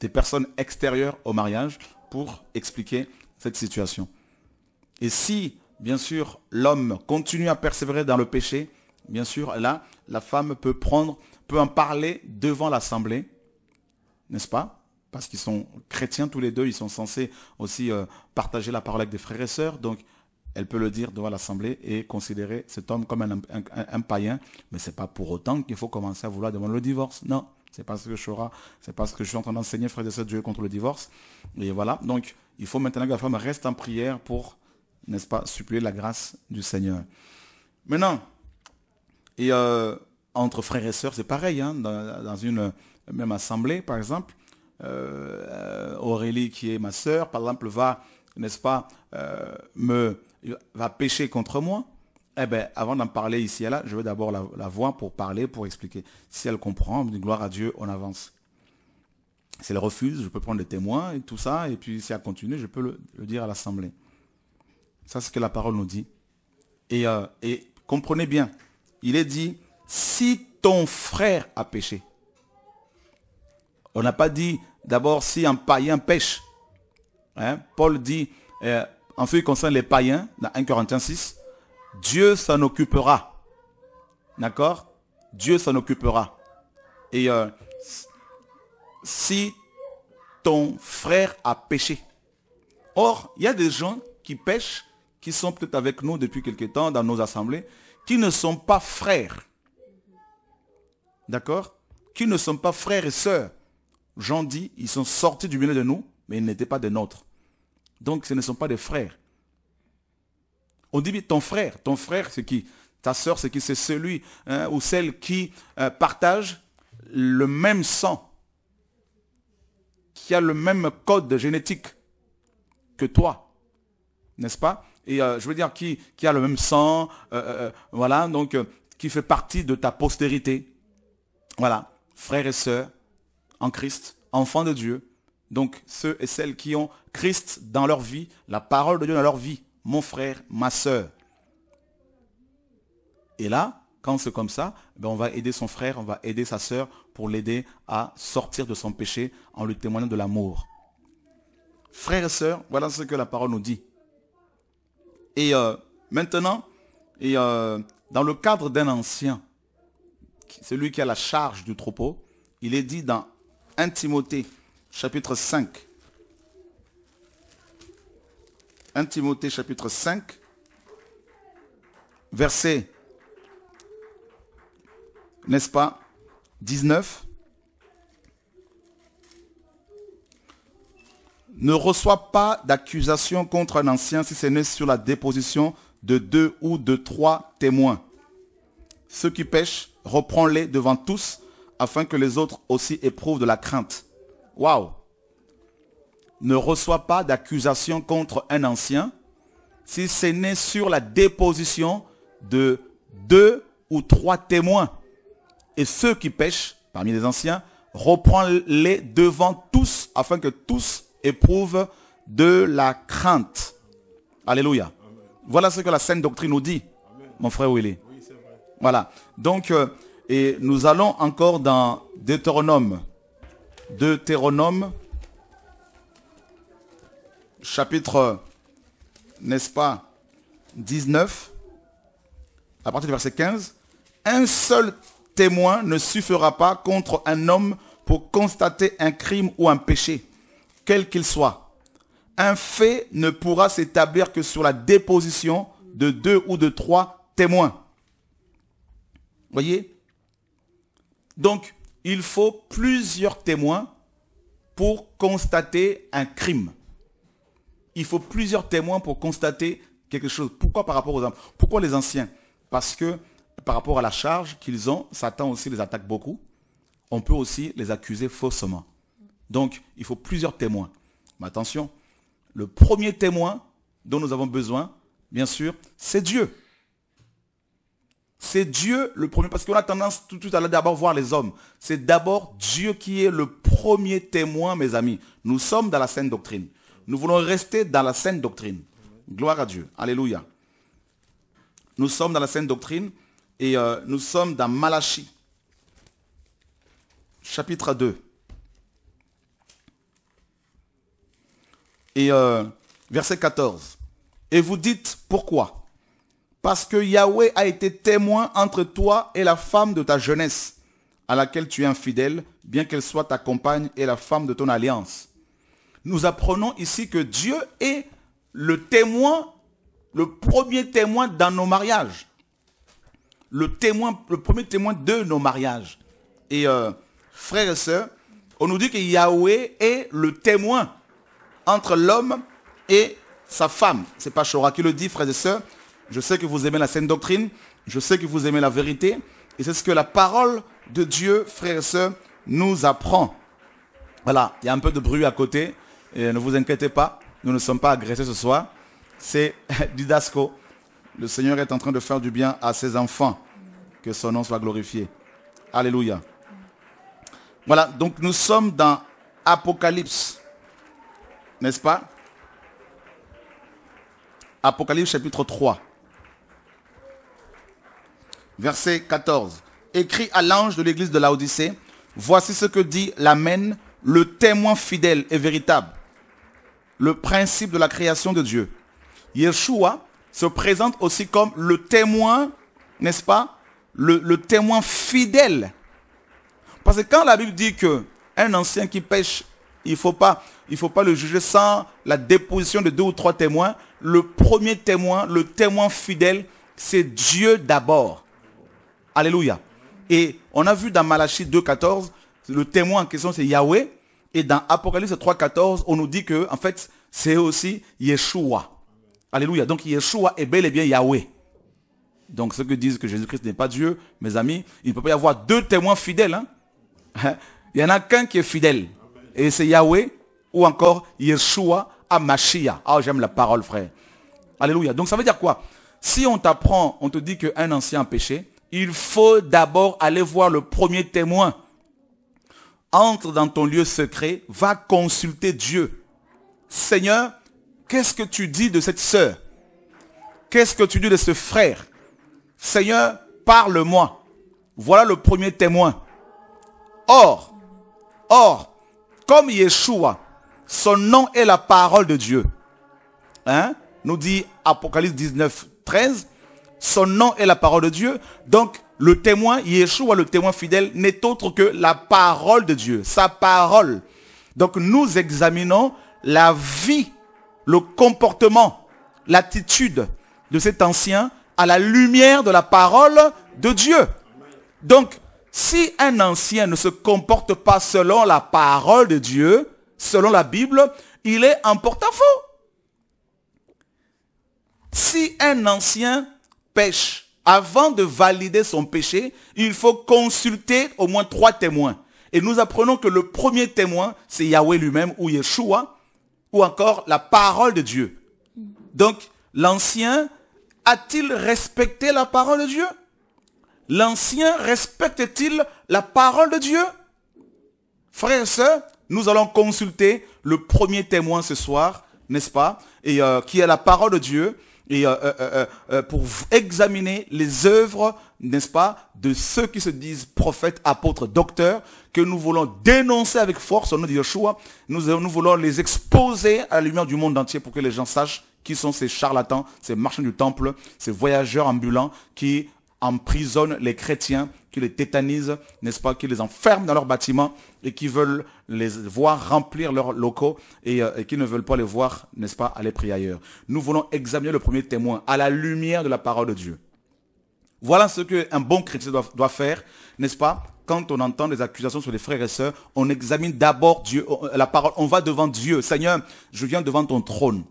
des personnes extérieures au mariage, pour expliquer cette situation. Et si, bien sûr, l'homme continue à persévérer dans le péché, bien sûr, là, la femme peut prendre, peut en parler devant l'assemblée, n'est-ce pas parce qu'ils sont chrétiens tous les deux, ils sont censés aussi euh, partager la parole avec des frères et sœurs, donc elle peut le dire devant l'assemblée et considérer cet homme comme un, païen, mais ce n'est pas pour autant qu'il faut commencer à vouloir demander le divorce. Non, c'est parce ce que je c'est pas ce que je suis en train d'enseigner, frères et sœurs, Dieu contre le divorce. Et voilà, donc il faut maintenant que la femme reste en prière pour, n'est-ce pas, supplier la grâce du Seigneur. Maintenant, et euh, entre frères et sœurs, c'est pareil, hein. dans une même assemblée, par exemple, euh, euh, Aurélie, qui est ma sœur, par exemple, va, n'est-ce pas, euh, me, va pécher contre moi, eh bien, avant d'en parler ici et là, je veux d'abord la, voir pour parler, pour expliquer. Si elle comprend, gloire à Dieu, on avance. Si elle refuse, je peux prendre des témoins et tout ça, et puis si elle continue, je peux le, dire à l'Assemblée. Ça, c'est ce que la parole nous dit. Et, et comprenez bien, il est dit, si ton frère a péché, on n'a pas dit d'abord si un païen pêche. Hein, Paul dit, euh, en ce qui concerne les païens, dans 1 Corinthiens 6, Dieu s'en occupera. D'accord Dieu s'en occupera. Et euh, si ton frère a péché. Or, il y a des gens qui pêchent, qui sont peut-être avec nous depuis quelques temps dans nos assemblées, qui ne sont pas frères. D'accord Qui ne sont pas frères et sœurs. Jean dit, ils sont sortis du milieu de nous, mais ils n'étaient pas des nôtres. Donc ce ne sont pas des frères. On dit, mais ton frère, ton frère c'est qui Ta soeur, c'est qui C'est celui hein, ou celle qui euh, partage le même sang, qui a le même code génétique que toi, n'est-ce pas Et euh, je veux dire, qui, qui a le même sang, euh, voilà, donc qui fait partie de ta postérité. Voilà, frères et sœurs, en Christ, enfant de Dieu. Donc ceux et celles qui ont Christ dans leur vie, la parole de Dieu dans leur vie, mon frère, ma soeur. Et là, quand c'est comme ça, ben, on va aider son frère, on va aider sa sœur pour l'aider à sortir de son péché en lui témoignant de l'amour. Frères et sœurs, voilà ce que la parole nous dit. Et euh, maintenant, et euh, dans le cadre d'un ancien, celui qui a la charge du troupeau, il est dit dans 1 Timothée, chapitre 5. 1 Timothée, chapitre 5, verset, n'est-ce pas, 19. Ne reçoit pas d'accusation contre un ancien si ce n'est sur la déposition de deux ou de trois témoins. Ceux qui pêchent, reprends-les devant tous afin que les autres aussi éprouvent de la crainte. Waouh Ne reçois pas d'accusation contre un ancien, si ce n'est sur la déposition de deux ou trois témoins. Et ceux qui pêchent, parmi les anciens, reprend les devant tous, afin que tous éprouvent de la crainte. Alléluia. Voilà ce que la sainte doctrine nous dit, mon frère Willy. Voilà. Donc, euh, et nous allons encore dans Deutéronome. Deutéronome, chapitre, n'est-ce pas, 19, à partir du verset 15. Un seul témoin ne suffira pas contre un homme pour constater un crime ou un péché, quel qu'il soit. Un fait ne pourra s'établir que sur la déposition de deux ou de trois témoins. Voyez donc, il faut plusieurs témoins pour constater un crime. Il faut plusieurs témoins pour constater quelque chose. Pourquoi par rapport aux hommes Pourquoi les anciens Parce que par rapport à la charge qu'ils ont, Satan aussi les attaque beaucoup. On peut aussi les accuser faussement. Donc, il faut plusieurs témoins. Mais attention, le premier témoin dont nous avons besoin, bien sûr, c'est Dieu. C'est Dieu le premier, parce qu'on a tendance tout, à l'heure d'abord voir les hommes. C'est d'abord Dieu qui est le premier témoin, mes amis. Nous sommes dans la sainte doctrine. Nous voulons rester dans la sainte doctrine. Gloire à Dieu. Alléluia. Nous sommes dans la sainte doctrine et euh, nous sommes dans Malachie, chapitre 2. Et euh, verset 14. Et vous dites, pourquoi parce que Yahweh a été témoin entre toi et la femme de ta jeunesse, à laquelle tu es infidèle, bien qu'elle soit ta compagne et la femme de ton alliance. Nous apprenons ici que Dieu est le témoin, le premier témoin dans nos mariages. Le témoin, le premier témoin de nos mariages. Et euh, frères et sœurs, on nous dit que Yahweh est le témoin entre l'homme et sa femme. C'est pas Shora qui le dit, frères et sœurs. Je sais que vous aimez la sainte doctrine. Je sais que vous aimez la vérité. Et c'est ce que la parole de Dieu, frères et sœurs, nous apprend. Voilà, il y a un peu de bruit à côté. ne vous inquiétez pas, nous ne sommes pas agressés ce soir. C'est Didasco. Le Seigneur est en train de faire du bien à ses enfants. Que son nom soit glorifié. Alléluia. Voilà, donc nous sommes dans Apocalypse. N'est-ce pas Apocalypse chapitre 3 verset 14. Écrit à l'ange de l'église de l'Odyssée, voici ce que dit l'Amen, le témoin fidèle et véritable, le principe de la création de Dieu. Yeshua se présente aussi comme le témoin, n'est-ce pas le, témoin fidèle. Parce que quand la Bible dit qu'un un ancien qui pêche, il ne faut, faut pas le juger sans la déposition de deux ou trois témoins, le premier témoin, le témoin fidèle, c'est Dieu d'abord. Alléluia. Et on a vu dans Malachie 2.14, le témoin en question c'est Yahweh. Et dans Apocalypse 3.14, on nous dit que, en fait, c'est aussi Yeshua. Alléluia. Donc Yeshua est bel et bien Yahweh. Donc ceux qui disent que Jésus-Christ n'est pas Dieu, mes amis, il ne peut pas y avoir deux témoins fidèles. Hein. Hein? il n'y en a qu'un qui est fidèle. Et c'est Yahweh ou encore Yeshua Amashia. Ah, j'aime la parole, frère. Alléluia. Donc ça veut dire quoi Si on t'apprend, on te dit qu'un ancien a péché, il faut d'abord aller voir le premier témoin. Entre dans ton lieu secret, va consulter Dieu. Seigneur, qu'est-ce que tu dis de cette sœur Qu'est-ce que tu dis de ce frère Seigneur, parle-moi. Voilà le premier témoin. Or, or, comme Yeshua, son nom est la parole de Dieu. Hein? Nous dit Apocalypse 19, 13, son nom est la parole de Dieu. Donc, le témoin, Yeshua, le témoin fidèle, n'est autre que la parole de Dieu, sa parole. Donc, nous examinons la vie, le comportement, l'attitude de cet ancien à la lumière de la parole de Dieu. Donc, si un ancien ne se comporte pas selon la parole de Dieu, selon la Bible, il est en porte-à-faux. Si un ancien avant de valider son péché, il faut consulter au moins trois témoins. Et nous apprenons que le premier témoin, c'est Yahweh lui-même ou Yeshua, ou encore la parole de Dieu. Donc, l'ancien a-t-il respecté la parole de Dieu L'ancien respecte-t-il la parole de Dieu Frères et sœurs, nous allons consulter le premier témoin ce soir, n'est-ce pas Et euh, qui est la parole de Dieu et euh, euh, euh, pour examiner les œuvres, n'est-ce pas, de ceux qui se disent prophètes, apôtres, docteurs, que nous voulons dénoncer avec force au nom de Yeshua. Nous, nous voulons les exposer à la lumière du monde entier pour que les gens sachent qui sont ces charlatans, ces marchands du temple, ces voyageurs ambulants qui emprisonnent les chrétiens, qui les tétanisent, n'est-ce pas, qui les enferment dans leurs bâtiments et qui veulent les voir remplir leurs locaux euh, et, qui ne veulent pas les voir, n'est-ce pas, aller prier ailleurs. Nous voulons examiner le premier témoin à la lumière de la parole de Dieu. Voilà ce qu'un bon chrétien doit, doit faire, n'est-ce pas Quand on entend des accusations sur les frères et sœurs, on examine d'abord Dieu, la parole. On va devant Dieu. Seigneur, je viens devant ton trône.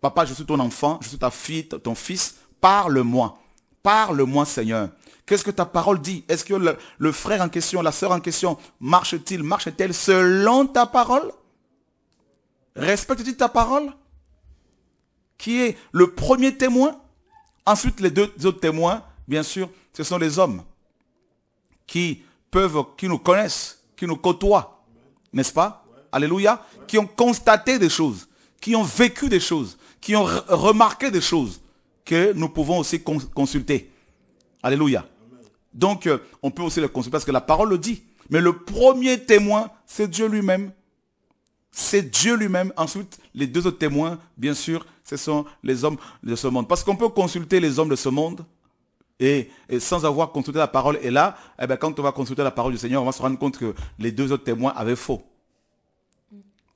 Papa, je suis ton enfant, je suis ta fille, ton fils. Parle-moi. Parle-moi, Seigneur. Qu'est-ce que ta parole dit Est-ce que le, frère en question, la sœur en question, marche-t-il, marche-t-elle selon ta parole Respecte-t-il ta parole Qui est le premier témoin Ensuite, les deux autres témoins, bien sûr, ce sont les hommes qui peuvent, qui nous connaissent, qui nous côtoient, n'est-ce pas Alléluia, qui ont constaté des choses, qui ont vécu des choses, qui ont remarqué des choses, que nous pouvons aussi consulter. Alléluia. Donc, euh, on peut aussi le consulter parce que la parole le dit. Mais le premier témoin, c'est Dieu lui-même. C'est Dieu lui-même. Ensuite, les deux autres témoins, bien sûr, ce sont les hommes de ce monde. Parce qu'on peut consulter les hommes de ce monde et, sans avoir consulté la parole. Et là, eh bien, quand on va consulter la parole du Seigneur, on va se rendre compte que les deux autres témoins avaient faux.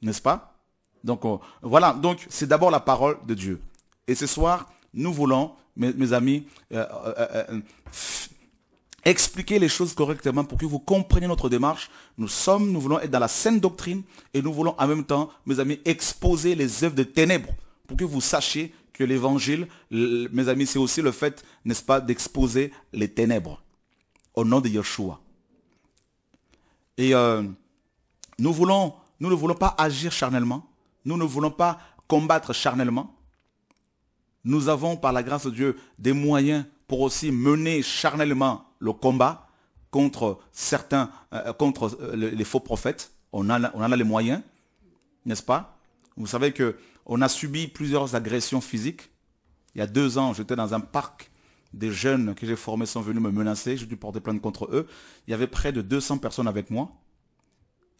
N'est-ce pas Donc voilà, donc c'est d'abord la parole de Dieu. Et ce soir, nous voulons, mes, amis, euh, euh, euh, expliquer les choses correctement pour que vous compreniez notre démarche. Nous sommes, nous voulons être dans la saine doctrine et nous voulons en même temps, mes amis, exposer les œuvres de ténèbres pour que vous sachiez que l'évangile, mes amis, c'est aussi le fait, n'est-ce pas, d'exposer les ténèbres au nom de Yeshua. Et nous voulons, nous ne voulons pas agir charnellement, nous ne voulons pas combattre charnellement, nous avons, par la grâce de Dieu, des moyens pour aussi mener charnellement le combat contre certains, euh, euh, contre euh, les faux prophètes. On, en a les moyens, n'est-ce pas Vous savez qu'on a subi plusieurs agressions physiques. Il y a deux ans, j'étais dans un parc. Des jeunes que j'ai formés sont venus me menacer. J'ai dû porter plainte contre eux. Il y avait près de 200 personnes avec moi.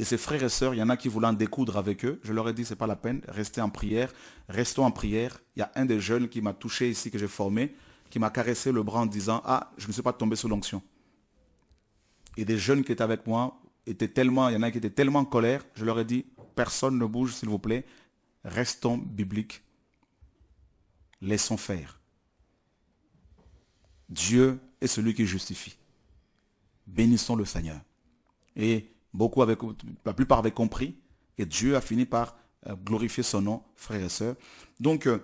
Et ses frères et sœurs, il y en a qui voulaient en découdre avec eux. Je leur ai dit, c'est pas la peine, restez en prière, restons en prière. Il y a un des jeunes qui m'a touché ici, que j'ai formé, qui m'a caressé le bras en disant, ah, je ne suis pas tombé sous l'onction. Et des jeunes qui étaient avec moi étaient tellement, il y en a qui étaient tellement en colère, je leur ai dit, personne ne bouge, s'il vous plaît, restons bibliques. Laissons faire. Dieu est celui qui justifie. Bénissons le Seigneur. Et Beaucoup avaient, la plupart avaient compris et Dieu a fini par euh, glorifier son nom, frères et sœurs. Donc, euh,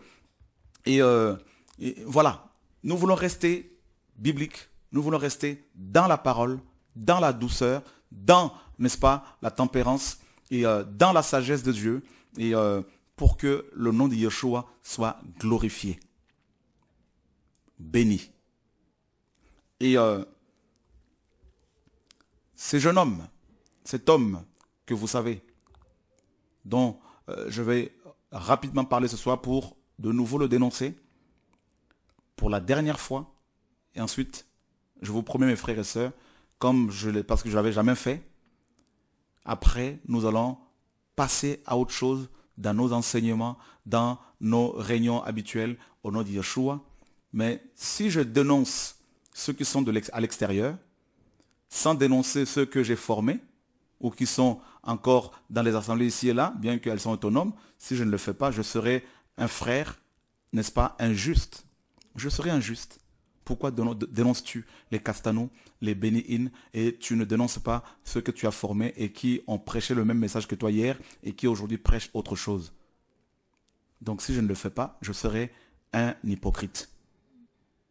euh, et, voilà, nous voulons rester bibliques, nous voulons rester dans la parole, dans la douceur, dans, n'est-ce pas, la tempérance et dans la sagesse de Dieu et pour que le nom de Yeshua soit glorifié, béni. Et ces jeunes hommes cet homme que vous savez, dont euh, je vais rapidement parler ce soir pour de nouveau le dénoncer, pour la dernière fois, et ensuite, je vous promets mes frères et sœurs, comme je parce que je l'avais jamais fait, après, nous allons passer à autre chose dans nos enseignements, dans nos réunions habituelles au nom de Yeshua. Mais si je dénonce ceux qui sont à l'extérieur, sans dénoncer ceux que j'ai formés, ou qui sont encore dans les assemblées ici et là, bien qu'elles sont autonomes, si je ne le fais pas, je serai un frère, n'est-ce pas, injuste. Je serai injuste. Pourquoi dénonces-tu les castanou, les In et tu ne dénonces pas ceux que tu as formés et qui ont prêché le même message que toi hier et qui aujourd'hui prêchent autre chose Donc si je ne le fais pas, je serai un hypocrite.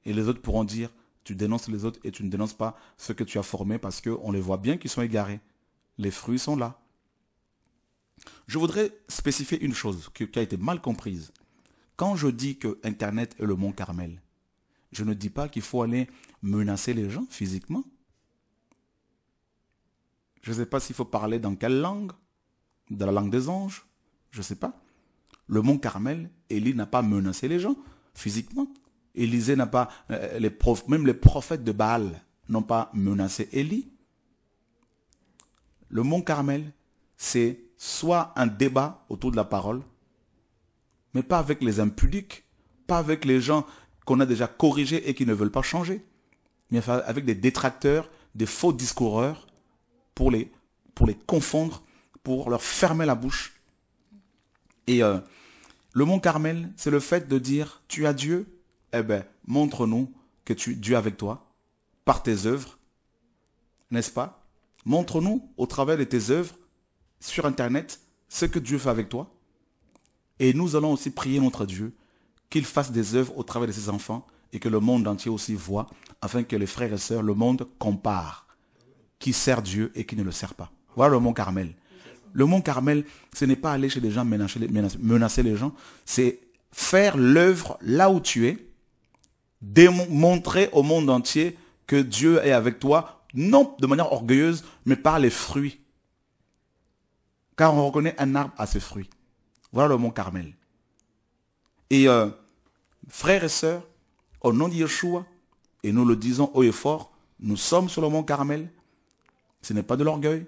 Et les autres pourront dire, tu dénonces les autres et tu ne dénonces pas ceux que tu as formés parce qu'on les voit bien qu'ils sont égarés les fruits sont là. Je voudrais spécifier une chose qui a été mal comprise. Quand je dis que Internet est le mont Carmel, je ne dis pas qu'il faut aller menacer les gens physiquement. Je ne sais pas s'il faut parler dans quelle langue, dans la langue des anges, je ne sais pas. Le mont Carmel, Élie n'a pas menacé les gens physiquement. Élisée n'a pas, euh, les même les prophètes de Baal n'ont pas menacé Élie. Le mont Carmel, c'est soit un débat autour de la parole, mais pas avec les impudiques, pas avec les gens qu'on a déjà corrigés et qui ne veulent pas changer, mais avec des détracteurs, des faux discoureurs, pour les, pour les confondre, pour leur fermer la bouche. Et euh, le mont Carmel, c'est le fait de dire, tu as Dieu, eh ben, montre-nous que tu, Dieu avec toi, par tes œuvres, n'est-ce pas Montre-nous au travers de tes œuvres sur Internet ce que Dieu fait avec toi. Et nous allons aussi prier notre Dieu qu'il fasse des œuvres au travers de ses enfants et que le monde entier aussi voit, afin que les frères et sœurs, le monde compare qui sert Dieu et qui ne le sert pas. Voilà le mont Carmel. Le mont Carmel, ce n'est pas aller chez les gens, menacer les, menacer les gens, c'est faire l'œuvre là où tu es, démontrer au monde entier que Dieu est avec toi non de manière orgueilleuse, mais par les fruits. Car on reconnaît un arbre à ses fruits. Voilà le mont Carmel. Et euh, frères et sœurs, au nom de Yeshua, et nous le disons haut et fort, nous sommes sur le mont Carmel. Ce n'est pas de l'orgueil,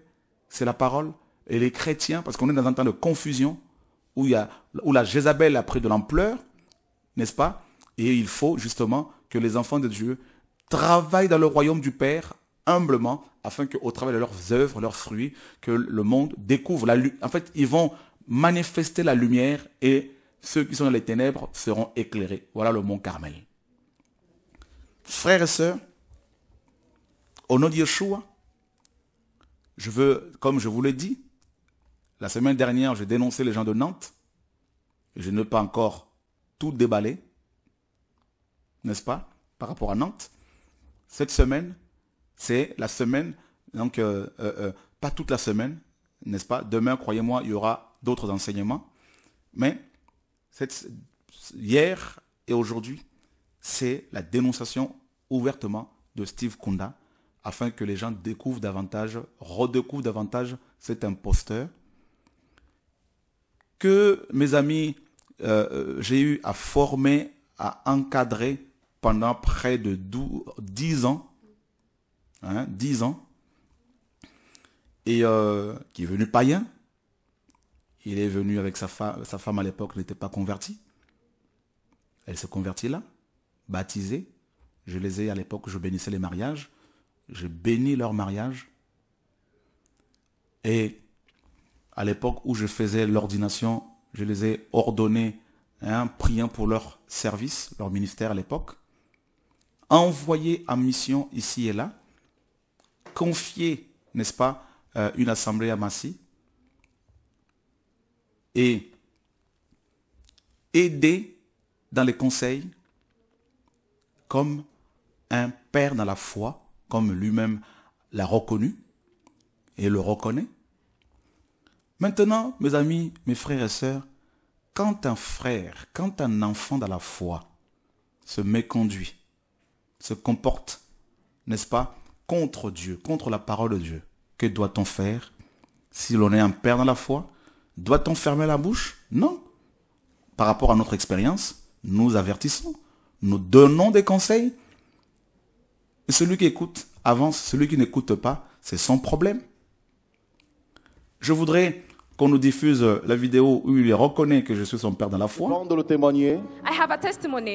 c'est la parole. Et les chrétiens, parce qu'on est dans un temps de confusion, où, il y a, où la Jézabel a pris de l'ampleur, n'est-ce pas Et il faut justement que les enfants de Dieu travaillent dans le royaume du Père humblement afin qu'au travers de leurs œuvres, leurs fruits, que le monde découvre la lumière. En fait, ils vont manifester la lumière et ceux qui sont dans les ténèbres seront éclairés. Voilà le mont Carmel. Frères et sœurs, au nom de Yeshua, je veux, comme je vous l'ai dit, la semaine dernière, j'ai dénoncé les gens de Nantes. je n'ai pas encore tout déballé, n'est-ce pas, par rapport à Nantes. Cette semaine, c'est la semaine, donc euh, euh, euh, pas toute la semaine, n'est-ce pas Demain, croyez-moi, il y aura d'autres enseignements. Mais hier et aujourd'hui, c'est la dénonciation ouvertement de Steve Kunda afin que les gens découvrent davantage, redécouvrent davantage cet imposteur. Que mes amis, j'ai eu à former, à encadrer pendant près de 10 ans Hein, dix 10 ans, et euh, qui est venu païen. Il est venu avec sa femme, sa femme à l'époque n'était pas convertie. Elle s'est convertie là, baptisée. Je les ai à l'époque, je bénissais les mariages. j'ai béni leur mariage. Et à l'époque où je faisais l'ordination, je les ai ordonnés, hein, priant pour leur service, leur ministère à l'époque, envoyés en mission ici et là, confier, n'est-ce pas, euh, une assemblée à Massy et aider dans les conseils comme un père dans la foi, comme lui-même l'a reconnu et le reconnaît. Maintenant, mes amis, mes frères et sœurs, quand un frère, quand un enfant dans la foi se méconduit, se comporte, n'est-ce pas, contre Dieu, contre la parole de Dieu. Que doit-on faire si l'on est un père dans la foi Doit-on fermer la bouche Non. Par rapport à notre expérience, nous avertissons, nous donnons des conseils. Et celui qui écoute avance, celui qui n'écoute pas, c'est son problème. Je voudrais qu'on nous diffuse la vidéo où il reconnaît que je suis son père dans la foi. Je le témoigner.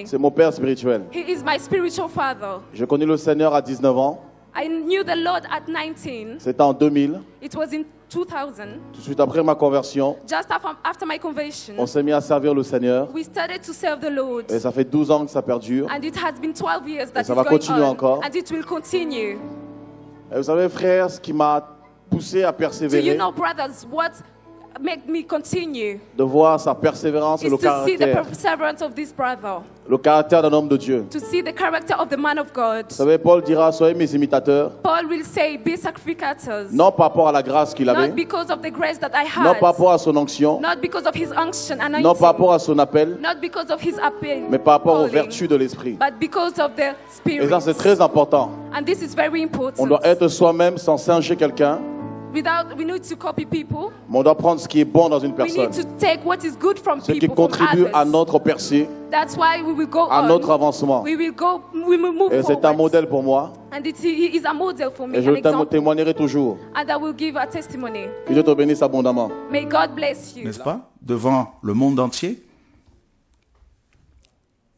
C'est mon père spirituel. Je connais le Seigneur à 19 ans. I knew the Lord at 19. C'était en 2000. It was in 2000. Tout de suite après ma conversion, Just after, after my conversion, on s'est mis à servir le Seigneur. We started to serve the Lord. Et ça fait 12 ans que ça perdure. And it has been 12 years that Et ça va continuer on, encore. And it will continue. Et vous savez, frères, ce qui m'a poussé à persévérer. Do you know, brothers, what make me continue de voir sa persévérance et le to see the caractère, perseverance of this brother, le caractère d'un homme de Dieu. to see the character of the man of God. Vous savez, Paul dira, soyez mes imitateurs, Paul will say, Be sacrificators, non par rapport à la grâce qu'il avait, not because of the grace that I had. non par rapport à son onction, not because of his unction, anointing, non par rapport à son appel, not because of his appeal, mais par rapport aux vertus de l'esprit. but because of the Et ça, c'est très important. And this is very important. On doit être soi-même sans singer quelqu'un. Without, we need to copy people. Mais on doit prendre ce qui est bon dans une personne, need ce qui contribue à notre percée, That's why we will go à notre avancement. We will go, we will move Et c'est un modèle pour moi. And it is a model for me, Et je an témoignerai toujours. And I will give a testimony. Que Dieu te bénisse abondamment. May God bless you. n'est-ce pas Devant le monde entier,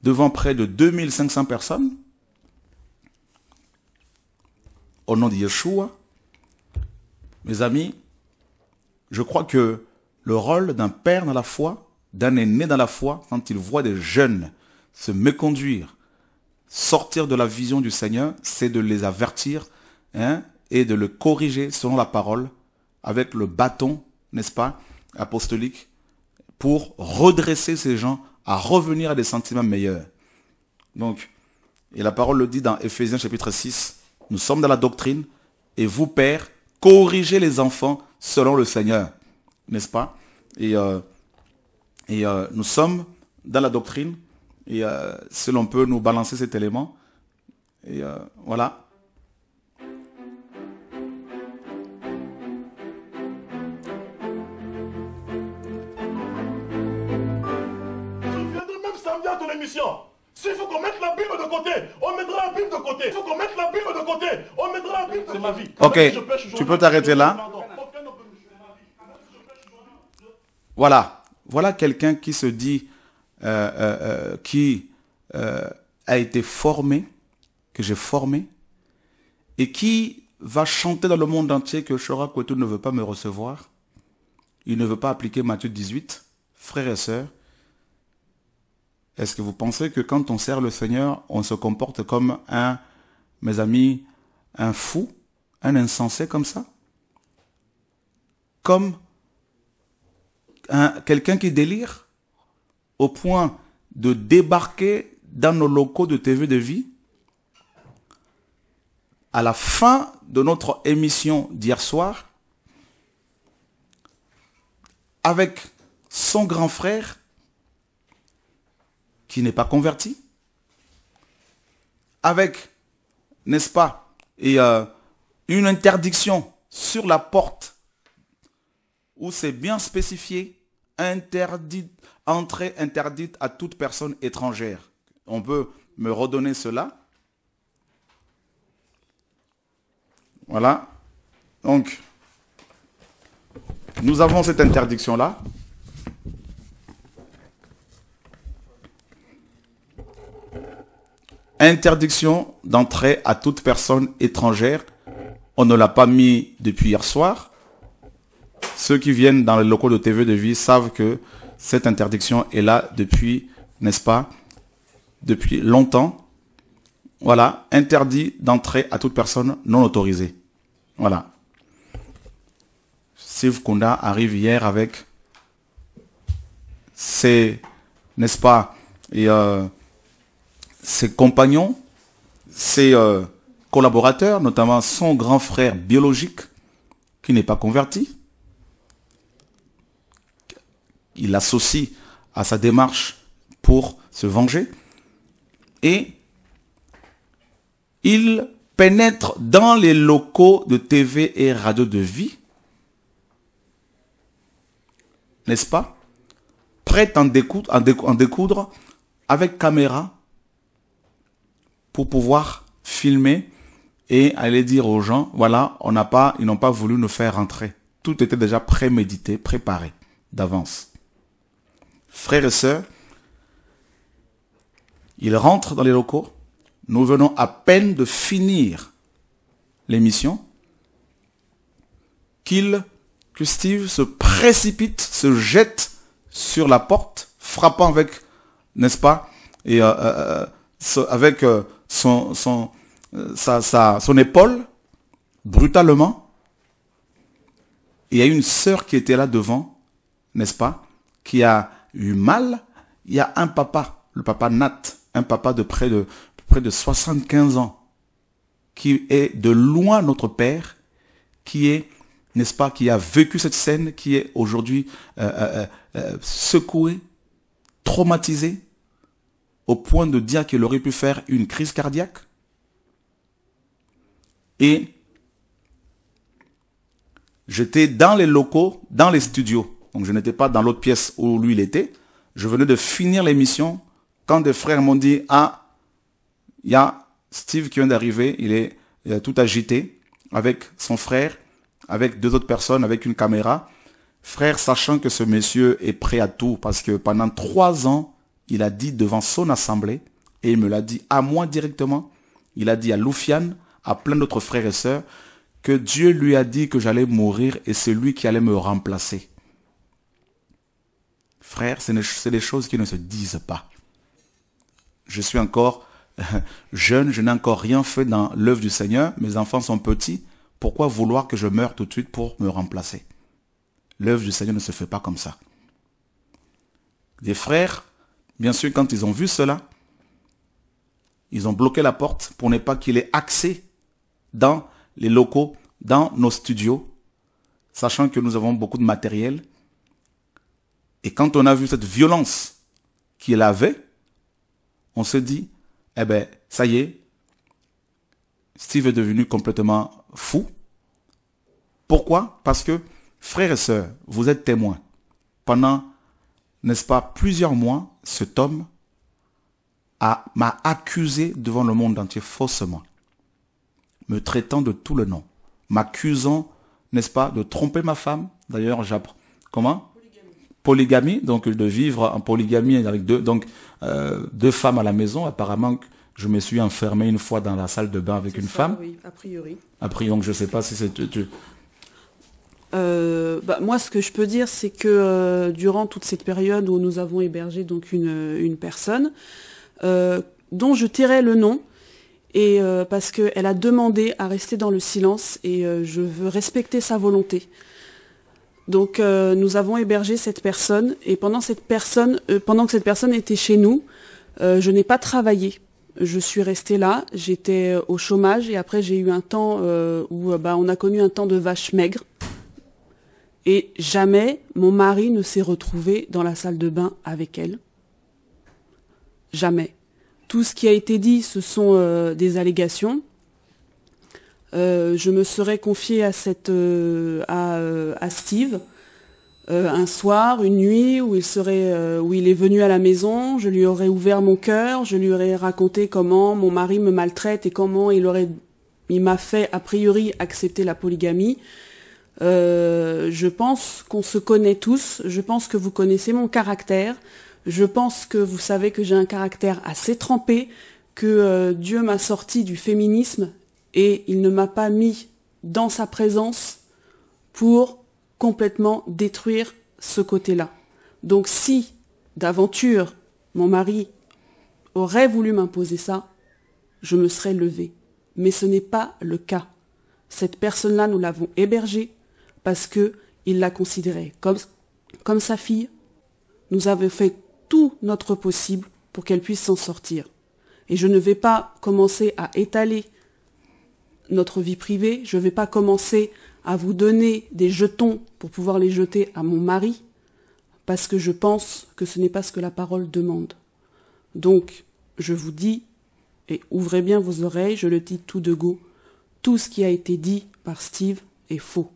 devant près de 2500 personnes, au nom de Yeshua, mes amis, je crois que le rôle d'un père dans la foi, d'un aîné dans la foi, quand il voit des jeunes se méconduire, sortir de la vision du Seigneur, c'est de les avertir hein, et de le corriger selon la parole, avec le bâton, n'est-ce pas, apostolique, pour redresser ces gens à revenir à des sentiments meilleurs. Donc, et la parole le dit dans Ephésiens chapitre 6, nous sommes dans la doctrine, et vous, pères corriger les enfants selon le Seigneur. N'est-ce pas Et, euh, et euh, nous sommes dans la doctrine, et euh, si l'on peut nous balancer cet élément, et voilà. Je viendrai même à ton émission. S'il faut qu'on mette la Bible de côté, on mettra la Bible de côté. Il faut qu'on mette la Bible de côté, on mettra la Bible de côté. C'est ma vie. Ok, tu peux t'arrêter là. Voilà, voilà quelqu'un qui se dit, euh, euh, euh, qui a été formé, que j'ai formé, et qui va chanter dans le monde entier que Shora Kwetu ne veut pas me recevoir. Il ne veut pas appliquer Matthieu 18. Frères et sœurs, est-ce que vous pensez que quand on sert le Seigneur, on se comporte comme un, mes amis, un fou, un insensé comme ça Comme quelqu'un qui délire au point de débarquer dans nos locaux de TV de vie à la fin de notre émission d'hier soir avec son grand frère n'est pas converti, avec, n'est-ce pas, et, euh, une interdiction sur la porte où c'est bien spécifié, interdite, entrée interdite à toute personne étrangère. On peut me redonner cela Voilà. Donc, nous avons cette interdiction-là. Interdiction d'entrée à toute personne étrangère. On ne l'a pas mis depuis hier soir. Ceux qui viennent dans les locaux de TV de Vie savent que cette interdiction est là depuis, n'est-ce pas, depuis longtemps. Voilà, interdit d'entrée à toute personne non autorisée. Voilà. Steve Kunda arrive hier avec ses, n'est-ce pas, et euh, ses compagnons, ses euh, collaborateurs, notamment son grand frère biologique, qui n'est pas converti. Il l'associe à sa démarche pour se venger. Et il pénètre dans les locaux de TV et Radio de Vie, n'est-ce pas Prêt à en découdre avec caméra pour pouvoir filmer et aller dire aux gens, voilà, on n'a pas, ils n'ont pas voulu nous faire rentrer. Tout était déjà prémédité, préparé d'avance. Frères et sœurs, ils rentrent dans les locaux. Nous venons à peine de finir l'émission. Qu'il, que Steve se précipite, se jette sur la porte, frappant avec, n'est-ce pas, et euh, euh, euh, avec euh, son, son, euh, sa, sa, son épaule, brutalement. Il y a une sœur qui était là devant, n'est-ce pas, qui a eu mal. Il y a un papa, le papa Nat, un papa de près de, près de 75 ans, qui est de loin notre père, qui est, n'est-ce pas, qui a vécu cette scène, qui est aujourd'hui euh, secoué, traumatisé, au point de dire qu'il aurait pu faire une crise cardiaque Et j'étais dans les locaux, dans les studios. Donc je n'étais pas dans l'autre pièce où lui il était. Je venais de finir l'émission quand des frères m'ont dit Ah, il y a Steve qui vient d'arriver, il est, tout agité avec son frère, avec deux autres personnes, avec une caméra. Frère, sachant que ce monsieur est prêt à tout, parce que pendant trois ans, il a dit devant son assemblée, et il me l'a dit à moi directement, il a dit à Loufiane, à plein d'autres frères et sœurs, que Dieu lui a dit que j'allais mourir et c'est lui qui allait me remplacer. Frères, c'est des choses qui ne se disent pas. Je suis encore jeune, je n'ai encore rien fait dans l'œuvre du Seigneur, mes enfants sont petits, pourquoi vouloir que je meure tout de suite pour me remplacer L'œuvre du Seigneur ne se fait pas comme ça. Des frères Bien sûr, quand ils ont vu cela, ils ont bloqué la porte pour ne pas qu'il ait accès dans les locaux, dans nos studios, sachant que nous avons beaucoup de matériel. Et quand on a vu cette violence qu'il avait, on se dit, eh ben, ça y est, Steve est devenu complètement fou. Pourquoi Parce que, frères et sœurs, vous êtes témoins. Pendant, n'est-ce pas, plusieurs mois, cet homme m'a accusé devant le monde entier faussement, me traitant de tout le nom, m'accusant, n'est-ce pas, de tromper ma femme. D'ailleurs, j'apprends. Comment polygamie, donc de vivre en polygamie avec deux, donc euh, deux femmes à la maison. Apparemment, je me suis enfermé une fois dans la salle de bain avec une femme. Oui, a priori. A priori, donc je ne sais pas si c'est euh, bah, moi, ce que je peux dire, c'est que euh, durant toute cette période où nous avons hébergé donc une, une personne, euh, dont je tairai le nom, et parce qu'elle a demandé à rester dans le silence, et je veux respecter sa volonté. Donc, nous avons hébergé cette personne, et pendant, cette personne, pendant que cette personne était chez nous, je n'ai pas travaillé je suis restée là, j'étais au chômage et après j'ai eu un temps où bah, on a connu un temps de vache maigre et jamais mon mari ne s'est retrouvé dans la salle de bain avec elle. Jamais. Tout ce qui a été dit, ce sont euh, des allégations. Euh, je me serais confiée à, cette, euh, à, Steve un soir, une nuit, où il, serait, où il est venu à la maison. Je lui aurais ouvert mon cœur, je lui aurais raconté comment mon mari me maltraite et comment il il m'a fait a priori accepter la polygamie. Euh, je pense qu'on se connaît tous, je pense que vous connaissez mon caractère, je pense que vous savez que j'ai un caractère assez trempé, que euh, Dieu m'a sorti du féminisme et il ne m'a pas mis dans sa présence pour complètement détruire ce côté-là. Donc si, d'aventure, mon mari aurait voulu m'imposer ça, je me serais levée. Mais ce n'est pas le cas. Cette personne-là, nous l'avons hébergée, parce qu'il la considérait comme, comme sa fille. Nous avons fait tout notre possible pour qu'elle puisse s'en sortir. Et je ne vais pas commencer à étaler notre vie privée, je ne vais pas commencer à vous donner des jetons pour pouvoir les jeter à mon mari, parce que je pense que ce n'est pas ce que la parole demande. Donc, je vous dis, et ouvrez bien vos oreilles, je le dis tout de go, tout ce qui a été dit par Steve est faux.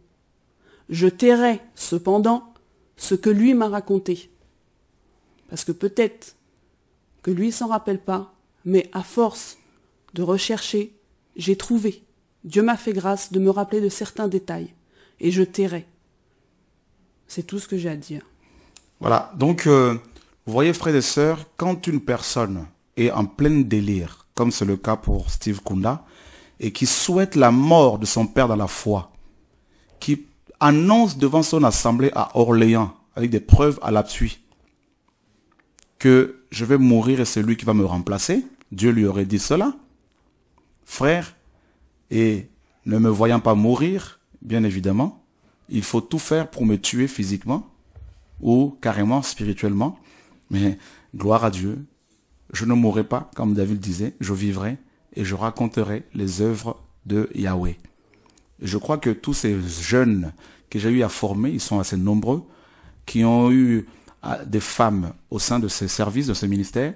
Je tairai cependant ce que lui m'a raconté. Parce que peut-être que lui s'en rappelle pas, mais à force de rechercher, j'ai trouvé. Dieu m'a fait grâce de me rappeler de certains détails, et je tairai. C'est tout ce que j'ai à dire. Voilà, donc euh, vous voyez frères et sœurs, quand une personne est en plein délire, comme c'est le cas pour Steve Kunda, et qui souhaite la mort de son père dans la foi, qui annonce devant son assemblée à Orléans, avec des preuves à l'appui, que je vais mourir et c'est lui qui va me remplacer, Dieu lui aurait dit cela. Frère, et ne me voyant pas mourir, bien évidemment, il faut tout faire pour me tuer physiquement ou carrément spirituellement. Mais gloire à Dieu, je ne mourrai pas, comme David disait, je vivrai et je raconterai les œuvres de Yahweh. Je crois que tous ces jeunes que j'ai eu à former, ils sont assez nombreux, qui ont eu ah, des femmes au sein de ces services, de ces ministères,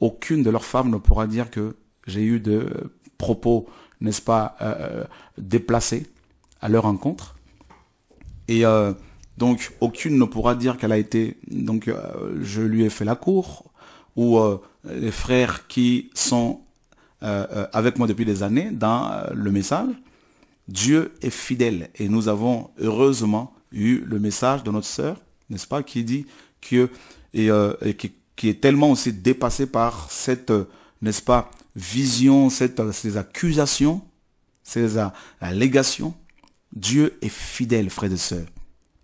aucune de leurs femmes ne pourra dire que j'ai eu de propos, n'est-ce pas, euh, euh, déplacés à leur rencontre. Et euh, donc aucune ne pourra dire qu'elle a été, donc je lui ai fait la cour, ou les frères qui sont avec moi depuis des années dans le message, Dieu est fidèle et nous avons heureusement eu le message de notre sœur, n'est-ce pas, qui dit que et, euh, qui, est tellement aussi dépassé par cette, euh, n'est-ce pas, vision, euh, ces accusations, ces allégations. Dieu est fidèle, frères et sœurs.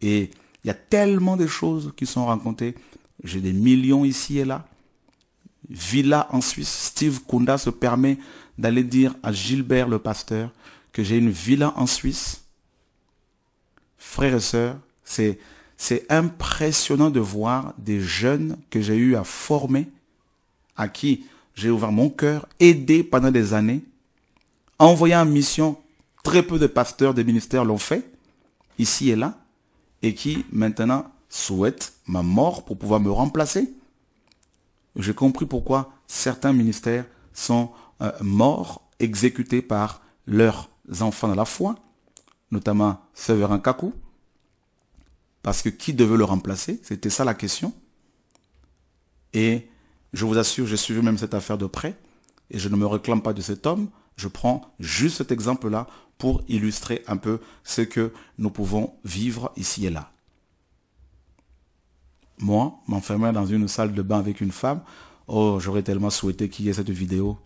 Et il y a tellement de choses qui sont racontées. J'ai des millions ici et là. Villa en Suisse, Steve Kunda se permet d'aller dire à Gilbert le pasteur, que j'ai une villa en Suisse. Frères et sœurs, c'est, c'est impressionnant de voir des jeunes que j'ai eu à former, à qui j'ai ouvert mon cœur, aidé pendant des années, envoyé en mission. Très peu de pasteurs, des ministères l'ont fait, ici et là, et qui maintenant souhaitent ma mort pour pouvoir me remplacer. J'ai compris pourquoi certains ministères sont euh, morts, exécutés par leur enfants à la foi, notamment Severin Kaku, parce que qui devait le remplacer C'était ça la question. Et je vous assure, j'ai suivi même cette affaire de près, et je ne me réclame pas de cet homme, je prends juste cet exemple-là pour illustrer un peu ce que nous pouvons vivre ici et là. Moi, m'enfermer dans une salle de bain avec une femme, oh, j'aurais tellement souhaité qu'il y ait cette vidéo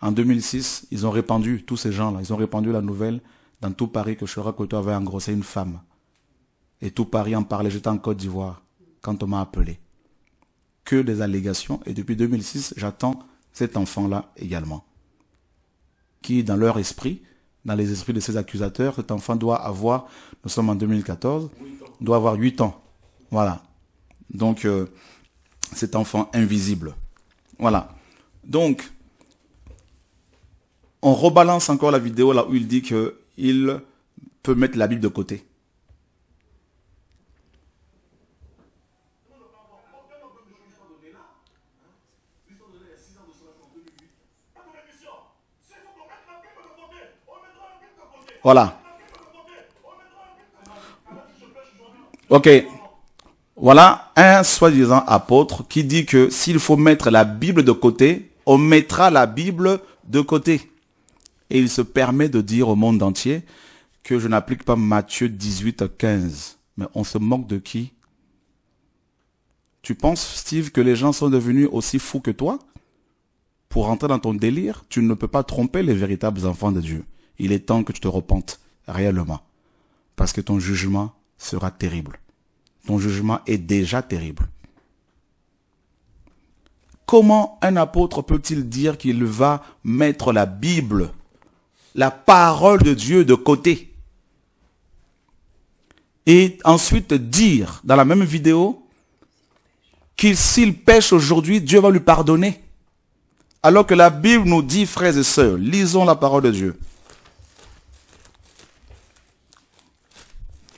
en 2006, ils ont répandu, tous ces gens-là, ils ont répandu la nouvelle dans tout Paris que Chora avait engrossé une femme. Et tout Paris en parlait, j'étais en Côte d'Ivoire, quand on m'a appelé. Que des allégations, et depuis 2006, j'attends cet enfant-là également. Qui, dans leur esprit, dans les esprits de ces accusateurs, cet enfant doit avoir, nous sommes en 2014, doit avoir 8 ans. Voilà. Donc, euh, cet enfant invisible. Voilà. Donc, on rebalance encore la vidéo là où il dit que il peut mettre la Bible de côté. Voilà. Ok. Voilà un soi-disant apôtre qui dit que s'il faut mettre la Bible de côté, on mettra la Bible de côté. Et il se permet de dire au monde entier que je n'applique pas Matthieu 18, 15. Mais on se moque de qui Tu penses, Steve, que les gens sont devenus aussi fous que toi Pour rentrer dans ton délire, tu ne peux pas tromper les véritables enfants de Dieu. Il est temps que tu te repentes, réellement. Parce que ton jugement sera terrible. Ton jugement est déjà terrible. Comment un apôtre peut-il dire qu'il va mettre la Bible la parole de Dieu de côté. Et ensuite dire dans la même vidéo qu'il s'il pêche aujourd'hui, Dieu va lui pardonner. Alors que la Bible nous dit, frères et sœurs, lisons la parole de Dieu.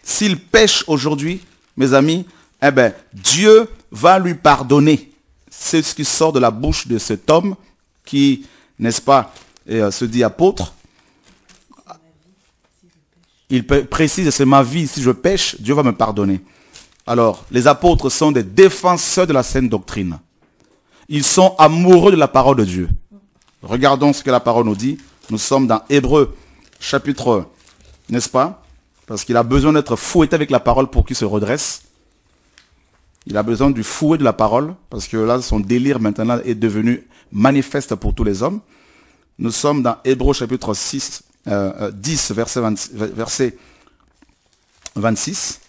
S'il pêche aujourd'hui, mes amis, eh ben, Dieu va lui pardonner. C'est ce qui sort de la bouche de cet homme qui, n'est-ce pas, euh, se dit apôtre, il précise, c'est ma vie, si je pêche, Dieu va me pardonner. Alors, les apôtres sont des défenseurs de la saine doctrine. Ils sont amoureux de la parole de Dieu. Regardons ce que la parole nous dit. Nous sommes dans Hébreu, chapitre, n'est-ce pas Parce qu'il a besoin d'être fouetté avec la parole pour qu'il se redresse. Il a besoin du fouet de la parole, parce que là, son délire maintenant est devenu manifeste pour tous les hommes. Nous sommes dans Hébreu chapitre 6, 10, euh, euh, verset, 26.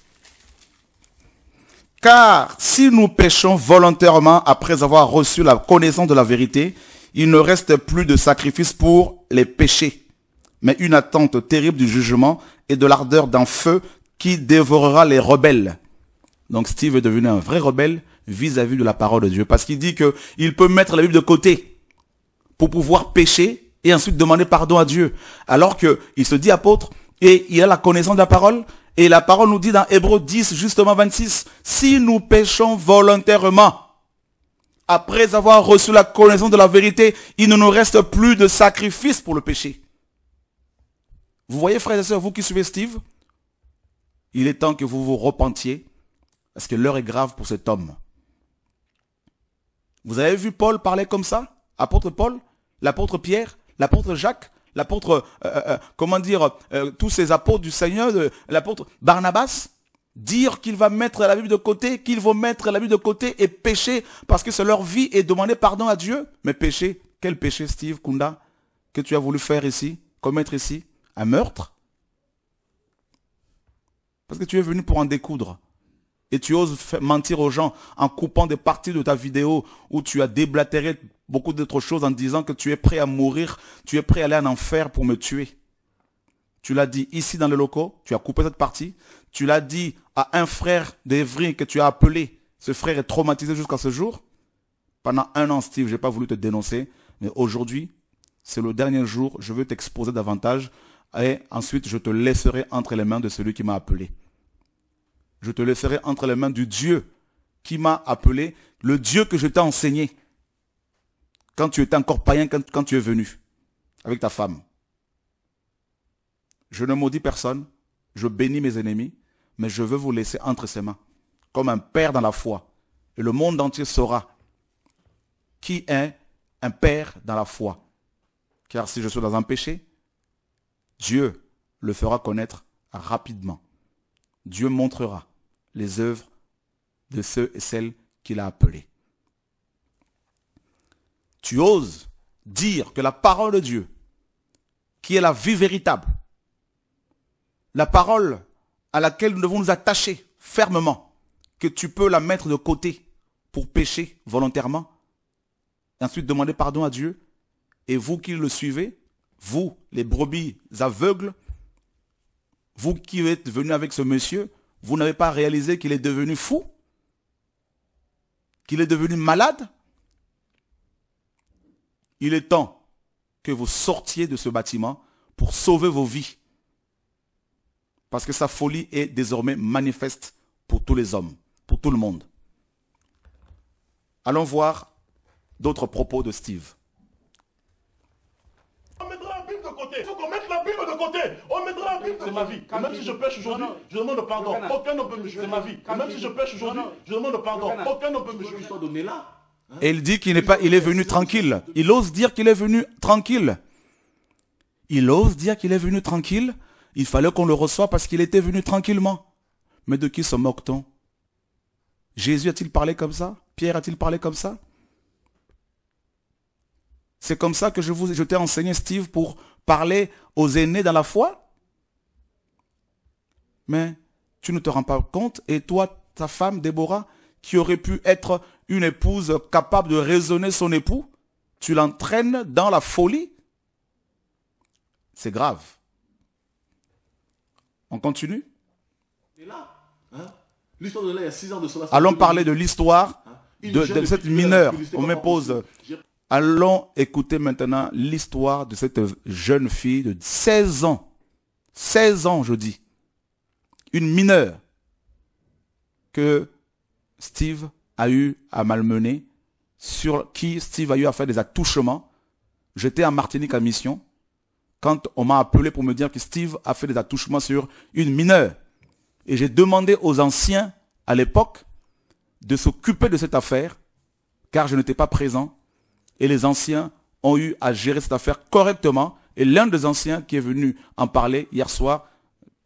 Car si nous péchons volontairement après avoir reçu la connaissance de la vérité, il ne reste plus de sacrifice pour les péchés, mais une attente terrible du jugement et de l'ardeur d'un feu qui dévorera les rebelles. Donc Steve est devenu un vrai rebelle vis-à-vis de la parole de Dieu, parce qu'il dit qu'il peut mettre la Bible de côté pour pouvoir pécher et ensuite demander pardon à Dieu. Alors que il se dit apôtre et il a la connaissance de la parole. Et la parole nous dit dans Hébreu 10, justement 26, si nous péchons volontairement, après avoir reçu la connaissance de la vérité, il ne nous reste plus de sacrifice pour le péché. Vous voyez, frères et sœurs, vous qui suivez Steve, il est temps que vous vous repentiez, parce que l'heure est grave pour cet homme. Vous avez vu Paul parler comme ça Apôtre Paul L'apôtre Pierre l'apôtre Jacques, l'apôtre, euh, euh, euh, comment dire, tous ces apôtres du Seigneur, l'apôtre Barnabas, dire qu'il va mettre la Bible de côté, qu'ils vont mettre la Bible de côté et pécher parce que c'est leur vie et demander pardon à Dieu. Mais pécher, quel péché, Steve Kunda, que tu as voulu faire ici, commettre ici Un meurtre Parce que tu es venu pour en découdre et tu oses mentir aux gens en coupant des parties de ta vidéo où tu as déblatéré beaucoup d'autres choses en disant que tu es prêt à mourir, tu es prêt à aller en enfer pour me tuer. Tu l'as dit ici dans le locaux, tu as coupé cette partie. Tu l'as dit à un frère d'Evry que tu as appelé. Ce frère est traumatisé jusqu'à ce jour. Pendant un an, Steve, j'ai pas voulu te dénoncer, mais aujourd'hui, c'est le dernier jour, je veux t'exposer davantage et ensuite je te laisserai entre les mains de celui qui m'a appelé je te le ferai entre les mains du Dieu qui m'a appelé, le Dieu que je t'ai enseigné quand tu étais encore païen, quand, quand tu es venu avec ta femme. Je ne maudis personne, je bénis mes ennemis, mais je veux vous laisser entre ses mains, comme un père dans la foi. Et le monde entier saura qui est un père dans la foi. Car si je suis dans un péché, Dieu le fera connaître rapidement. Dieu montrera les œuvres de ceux et celles qu'il a appelés. Tu oses dire que la parole de Dieu, qui est la vie véritable, la parole à laquelle nous devons nous attacher fermement, que tu peux la mettre de côté pour pécher volontairement, et ensuite demander pardon à Dieu, et vous qui le suivez, vous, les brebis aveugles, vous qui êtes venu avec ce monsieur, vous n'avez pas réalisé qu'il est devenu fou Qu'il est devenu malade Il est temps que vous sortiez de ce bâtiment pour sauver vos vies. Parce que sa folie est désormais manifeste pour tous les hommes, pour tout le monde. Allons voir d'autres propos de Steve. Il faut qu'on mette la Bible de côté. On mettra la Bible ma vie. Même si je pêche aujourd'hui, je demande pardon. Aucun ne peut me C'est ma vie. Même si je pêche aujourd'hui, je demande pardon. Aucun ne peut me juger. là. Hein? Et il dit qu'il n'est pas, il est venu tranquille. Il ose dire qu'il est venu tranquille. Il ose dire qu'il est venu tranquille. Il fallait qu'on le reçoive parce qu'il était venu tranquillement. Mais de qui se moque-t-on Jésus a-t-il parlé comme ça Pierre a-t-il parlé comme ça C'est comme ça que je, vous, je t'ai enseigné, Steve, pour parler aux aînés dans la foi Mais tu ne te rends pas compte et toi, ta femme, Déborah, qui aurait pu être une épouse capable de raisonner son époux, tu l'entraînes dans la folie C'est grave. On continue Allons parler de l'histoire hein? de, cette mineure. On me Allons écouter maintenant l'histoire de cette jeune fille de 16 ans. 16 ans, je dis. Une mineure que Steve a eu à malmener, sur qui Steve a eu à faire des attouchements. J'étais à Martinique à mission quand on m'a appelé pour me dire que Steve a fait des attouchements sur une mineure. Et j'ai demandé aux anciens à l'époque de s'occuper de cette affaire, car je n'étais pas présent et les anciens ont eu à gérer cette affaire correctement. Et l'un des anciens qui est venu en parler hier soir,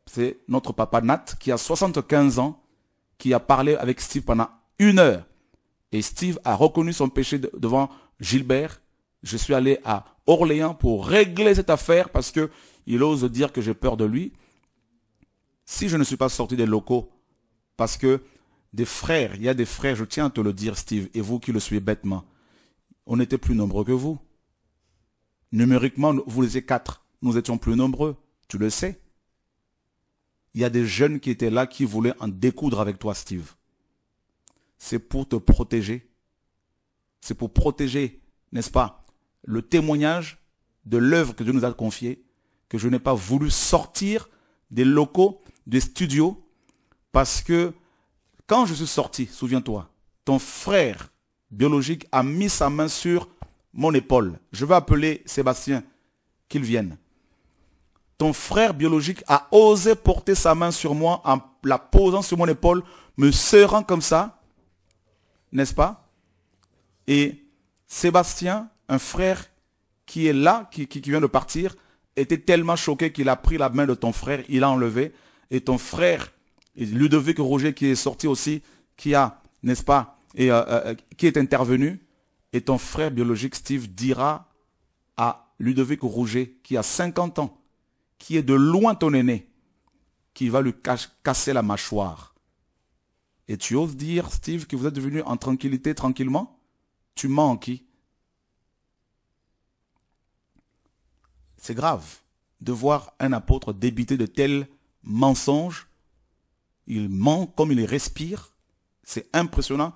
c'est notre papa Nat, qui a 75 ans, qui a parlé avec Steve pendant une heure. Et Steve a reconnu son péché devant Gilbert. Je suis allé à Orléans pour régler cette affaire parce que il ose dire que j'ai peur de lui. Si je ne suis pas sorti des locaux, parce que des frères, il y a des frères, je tiens à te le dire Steve, et vous qui le suivez bêtement, on était plus nombreux que vous. Numériquement, vous les êtes quatre. Nous étions plus nombreux. Tu le sais. Il y a des jeunes qui étaient là qui voulaient en découdre avec toi, Steve. C'est pour te protéger. C'est pour protéger, n'est-ce pas, le témoignage de l'œuvre que Dieu nous a confiée, que je n'ai pas voulu sortir des locaux, des studios, parce que quand je suis sorti, souviens-toi, ton frère biologique a mis sa main sur mon épaule. Je vais appeler Sébastien, qu'il vienne. Ton frère biologique a osé porter sa main sur moi en la posant sur mon épaule, me serrant comme ça, n'est-ce pas Et Sébastien, un frère qui est là, qui, qui, vient de partir, était tellement choqué qu'il a pris la main de ton frère, il l'a enlevé, et ton frère, Ludovic Roger qui est sorti aussi, qui a, n'est-ce pas, et euh, euh, qui est intervenu et ton frère biologique Steve dira à Ludovic Rouget, qui a 50 ans, qui est de loin ton aîné, qui va lui casser la mâchoire. Et tu oses dire, Steve, que vous êtes devenu en tranquillité, tranquillement Tu mens qui C'est grave de voir un apôtre débiter de tels mensonges. Il ment comme il respire. C'est impressionnant.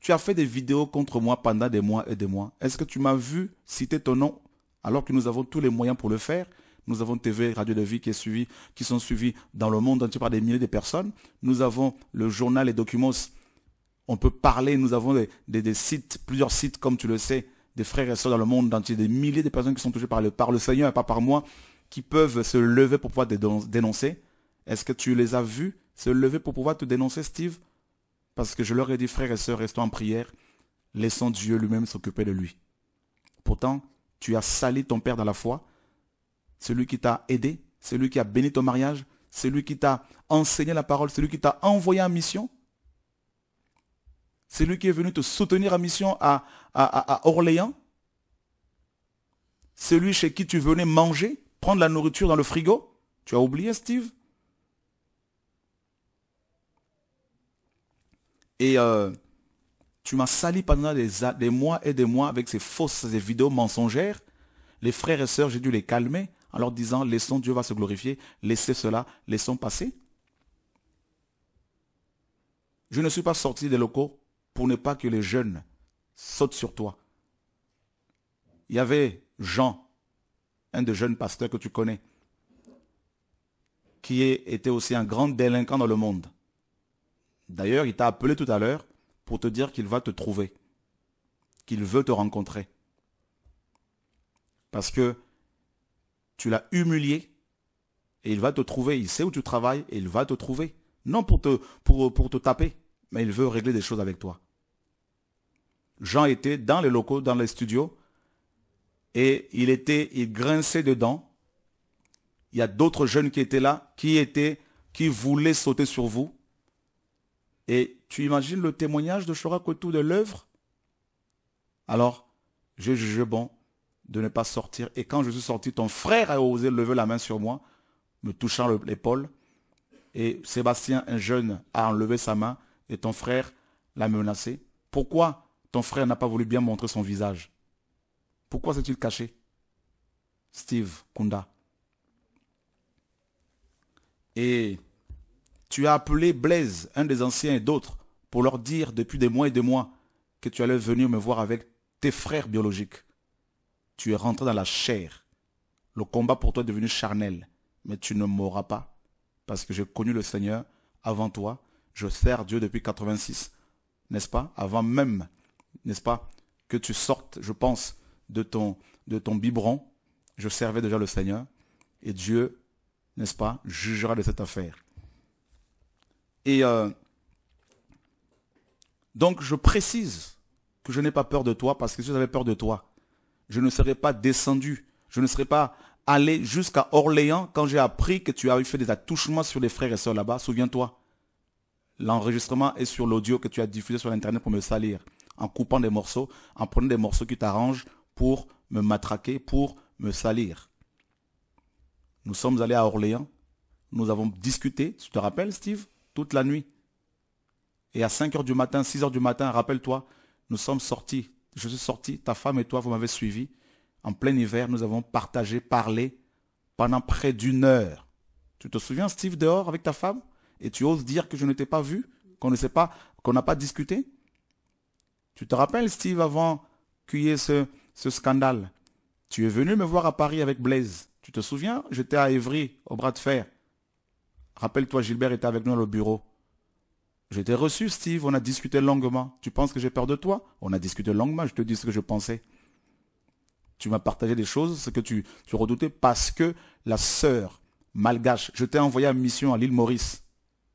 Tu as fait des vidéos contre moi pendant des mois et des mois. Est-ce que tu m'as vu citer ton nom alors que nous avons tous les moyens pour le faire Nous avons TV, Radio de Vie qui, est suivi, qui sont suivis dans le monde entier par des milliers de personnes. Nous avons le journal et documents, On peut parler, nous avons des, sites, plusieurs sites comme tu le sais, des frères et sœurs dans le monde entier, des milliers de personnes qui sont touchées par le, par le Seigneur et pas par moi, qui peuvent se lever pour pouvoir dénoncer. Est-ce que tu les as vus se lever pour pouvoir te dénoncer, Steve parce que je leur ai dit, frères et sœurs, restons en prière, laissons Dieu lui-même s'occuper de lui. Pourtant, tu as sali ton père dans la foi, celui qui t'a aidé, celui qui a béni ton mariage, celui qui t'a enseigné la parole, celui qui t'a envoyé en mission, celui qui est venu te soutenir en mission à, à, à Orléans, celui chez qui tu venais manger, prendre la nourriture dans le frigo. Tu as oublié, Steve Et euh, tu m'as sali pendant des, mois et des mois avec ces fausses vidéos mensongères. Les frères et sœurs, j'ai dû les calmer en leur disant, laissons Dieu va se glorifier, laissez cela, laissons passer. Je ne suis pas sorti des locaux pour ne pas que les jeunes sautent sur toi. Il y avait Jean, un des jeunes pasteurs que tu connais, qui était aussi un grand délinquant dans le monde. D'ailleurs, il t'a appelé tout à l'heure pour te dire qu'il va te trouver, qu'il veut te rencontrer. Parce que tu l'as humilié et il va te trouver. Il sait où tu travailles et il va te trouver. Non pour te, pour, pour te taper, mais il veut régler des choses avec toi. Jean était dans les locaux, dans les studios, et il était, il grinçait dedans. Il y a d'autres jeunes qui étaient là, qui étaient, qui voulaient sauter sur vous, et tu imagines le témoignage de Chorak de l'œuvre Alors, j'ai jugé bon de ne pas sortir. Et quand je suis sorti, ton frère a osé lever la main sur moi, me touchant l'épaule. Et Sébastien, un jeune, a enlevé sa main et ton frère l'a menacé. Pourquoi ton frère n'a pas voulu bien montrer son visage Pourquoi s'est-il caché Steve Kunda. Et tu as appelé Blaise, un des anciens et d'autres, pour leur dire depuis des mois et des mois que tu allais venir me voir avec tes frères biologiques. Tu es rentré dans la chair. Le combat pour toi est devenu charnel, mais tu ne mourras pas, parce que j'ai connu le Seigneur avant toi. Je sers Dieu depuis 86, n'est-ce pas Avant même, n'est-ce pas, que tu sortes, je pense, de ton, de ton biberon, je servais déjà le Seigneur, et Dieu, n'est-ce pas, jugera de cette affaire. Et euh, donc je précise que je n'ai pas peur de toi parce que si j'avais peur de toi, je ne serais pas descendu, je ne serais pas allé jusqu'à Orléans quand j'ai appris que tu avais fait des attouchements sur les frères et sœurs là-bas. Souviens-toi, l'enregistrement est sur l'audio que tu as diffusé sur Internet pour me salir, en coupant des morceaux, en prenant des morceaux qui t'arrangent pour me matraquer, pour me salir. Nous sommes allés à Orléans, nous avons discuté, tu te rappelles Steve toute la nuit. Et à 5 heures du matin, 6 heures du matin, rappelle-toi, nous sommes sortis. Je suis sorti, ta femme et toi, vous m'avez suivi. En plein hiver, nous avons partagé, parlé pendant près d'une heure. Tu te souviens, Steve, dehors avec ta femme Et tu oses dire que je ne t'ai pas vu, qu'on ne sait pas, qu'on n'a pas discuté Tu te rappelles, Steve, avant qu'il y ait ce, ce scandale Tu es venu me voir à Paris avec Blaise. Tu te souviens J'étais à Évry, au bras de fer. Rappelle-toi, Gilbert était avec nous au bureau. J'étais reçu, Steve, on a discuté longuement. Tu penses que j'ai peur de toi On a discuté longuement, je te dis ce que je pensais. Tu m'as partagé des choses, ce que tu, tu redoutais, parce que la sœur malgache, je t'ai envoyé en mission à l'île Maurice.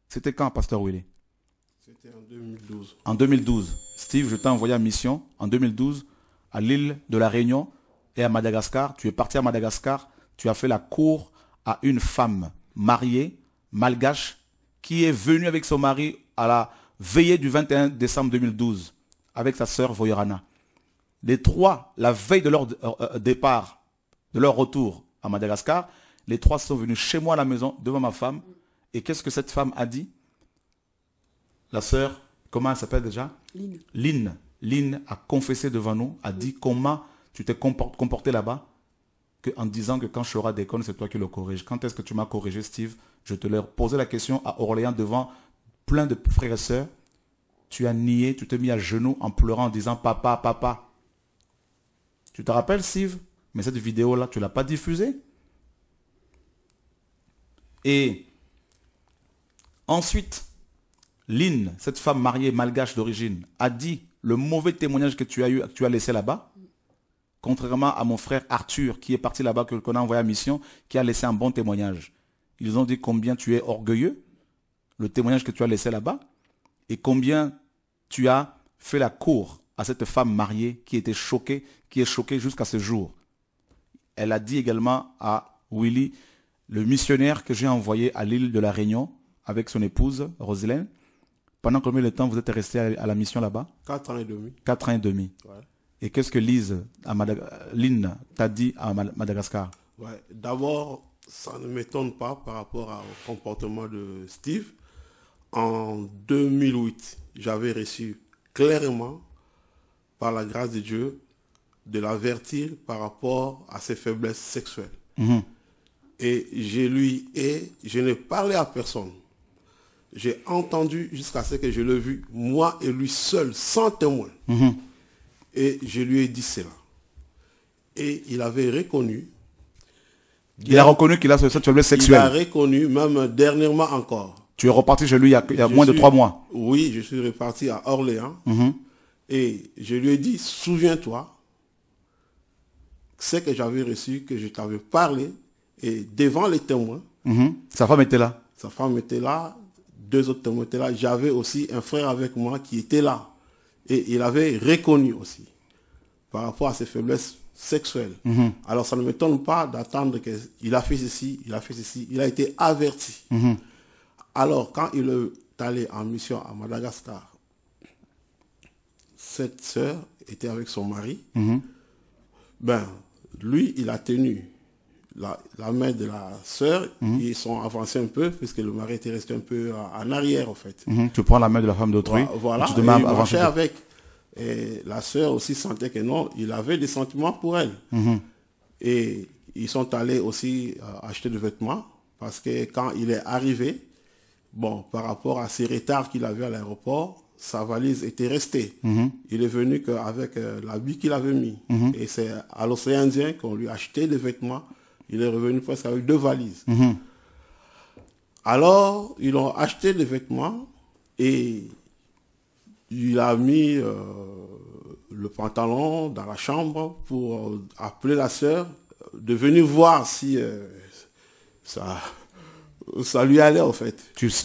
C'était quand, Pasteur Willy C'était en 2012. En 2012. Steve, je t'ai envoyé en mission en 2012 à l'île de la Réunion et à Madagascar. Tu es parti à Madagascar, tu as fait la cour à une femme mariée malgache qui est venu avec son mari à la veillée du 21 décembre 2012 avec sa sœur Voyerana. Les trois, la veille de leur euh, euh, départ, de leur retour à Madagascar, les trois sont venus chez moi à la maison devant ma femme. Et qu'est-ce que cette femme a dit La sœur, comment elle s'appelle déjà Lynn. Lynn. a confessé devant nous, a dit comment tu t'es comporté là-bas en disant que quand je serai déconne, c'est toi qui le corriges. Quand est-ce que tu m'as corrigé, Steve je te leur posais la question à Orléans devant plein de frères et sœurs. Tu as nié, tu t'es mis à genoux en pleurant en disant papa, papa. Tu te rappelles, Steve Mais cette vidéo-là, tu ne l'as pas diffusée. Et ensuite, Lynn, cette femme mariée malgache d'origine, a dit le mauvais témoignage que tu as, eu, que tu as laissé là-bas, contrairement à mon frère Arthur, qui est parti là-bas, qu'on a envoyé à mission, qui a laissé un bon témoignage. Ils ont dit combien tu es orgueilleux, le témoignage que tu as laissé là-bas, et combien tu as fait la cour à cette femme mariée qui était choquée, qui est choquée jusqu'à ce jour. Elle a dit également à Willy, le missionnaire que j'ai envoyé à l'île de la Réunion avec son épouse, Roselyne, pendant combien de temps vous êtes resté à la mission là-bas Quatre ans et demi. Quatre ans et demi. Et qu'est-ce que Lise, à Lynn, t'a dit à Madagascar D'abord, ça ne m'étonne pas par rapport au comportement de Steve. En 2008, j'avais reçu clairement, par la grâce de Dieu, de l'avertir par rapport à ses faiblesses sexuelles. Mhm. Et je lui ai, je n'ai parlé à personne. J'ai entendu jusqu'à ce que je l'ai vu, moi et lui seul, sans témoin. Mhm. Et je lui ai dit cela. Et il avait reconnu il, a reconnu qu'il a cette faiblesse sexuelle. Il a reconnu, même dernièrement encore. Tu es reparti chez lui il y a, moins de trois mois. Oui, je suis reparti à Orléans. Mhm. Et je lui ai dit, souviens-toi, c'est que j'avais reçu, que je t'avais parlé, et devant les témoins. Mhm. Sa femme était là. Sa femme était là, deux autres témoins étaient là. J'avais aussi un frère avec moi qui était là. Et il avait reconnu aussi par rapport à ses faiblesses sexuel. Mhm. Alors ça ne m'étonne pas d'attendre qu'il a fait ceci, il a fait ceci, il a été averti. Mhm. Alors quand il est allé en mission à Madagascar, cette sœur était avec son mari. Mhm. Ben, lui, il a tenu la, main de la sœur. Ils sont avancés un peu, puisque le mari était resté un peu en arrière, en fait. Tu prends la main de la femme d'autrui. Voilà. Tu te et avec. Et la sœur aussi sentait que non, il avait des sentiments pour elle. Mhm. Et ils sont allés aussi euh, acheter des vêtements parce que quand il est arrivé, bon, par rapport à ces retards qu'il avait à l'aéroport, sa valise était restée. Mhm. Il est venu qu'avec euh, l'habit qu'il avait mis. Mhm. Et c'est à l'océan Indien qu'on lui a acheté des vêtements. Il est revenu presque avec deux valises. Alors, ils ont acheté des vêtements et il a mis euh, le pantalon dans la chambre pour euh, appeler la sœur de venir voir si euh, ça, ça lui allait en fait.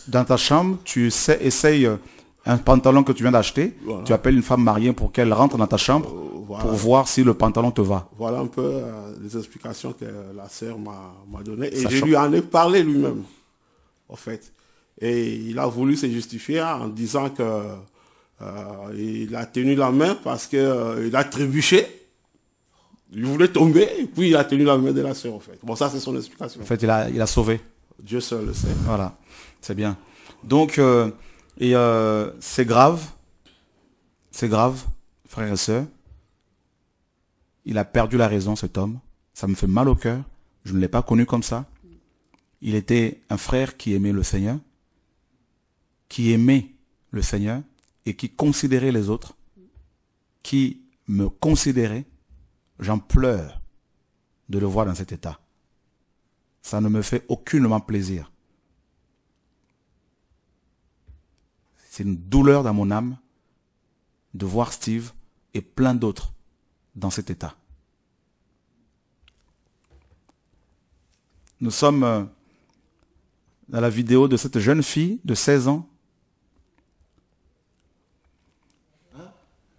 dans ta chambre, tu sais, essayes un pantalon que tu viens d'acheter, tu appelles une femme mariée pour qu'elle rentre dans ta chambre pour voir si le pantalon te va. Voilà un peu les explications que la sœur m'a données et je lui en ai parlé lui-même en fait. Et il a voulu se justifier en disant que euh, il a tenu la main parce qu'il euh, a trébuché. Il voulait tomber, et puis il a tenu la main de la sœur, en fait. Bon, ça, c'est son explication. En fait, il a, il a sauvé. Dieu seul le sait. Voilà, c'est bien. Donc, euh, et c'est grave, c'est grave, frère et sœurs. Il a perdu la raison, cet homme. Ça me fait mal au cœur. Je ne l'ai pas connu comme ça. Il était un frère qui aimait le Seigneur, qui aimait le Seigneur, et qui considérait les autres, qui me considérait, j'en pleure de le voir dans cet état. Ça ne me fait aucunement plaisir. C'est une douleur dans mon âme de voir Steve et plein d'autres dans cet état. Nous sommes euh, dans la vidéo de cette jeune fille de 16 ans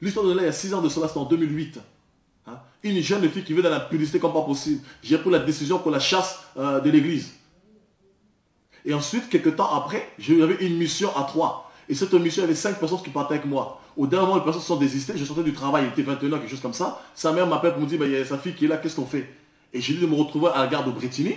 L'histoire de là, il y a 6 ans de cela, c'était en 2008. Hein? Une jeune fille qui vivait dans la publicité comme pas possible. J'ai pris la décision pour la chasse euh, de l'église. Et ensuite, quelques temps après, j'avais une mission à trois. Et cette mission avait cinq personnes qui partaient avec moi. Au dernier moment, les personnes se sont désistées. Je sortais du travail, il était 21h, quelque chose comme ça. Sa mère m'appelle pour me dire, il y a sa fille qui est là, qu'est-ce qu'on fait Et j'ai dit de me retrouver à la gare de Bretigny.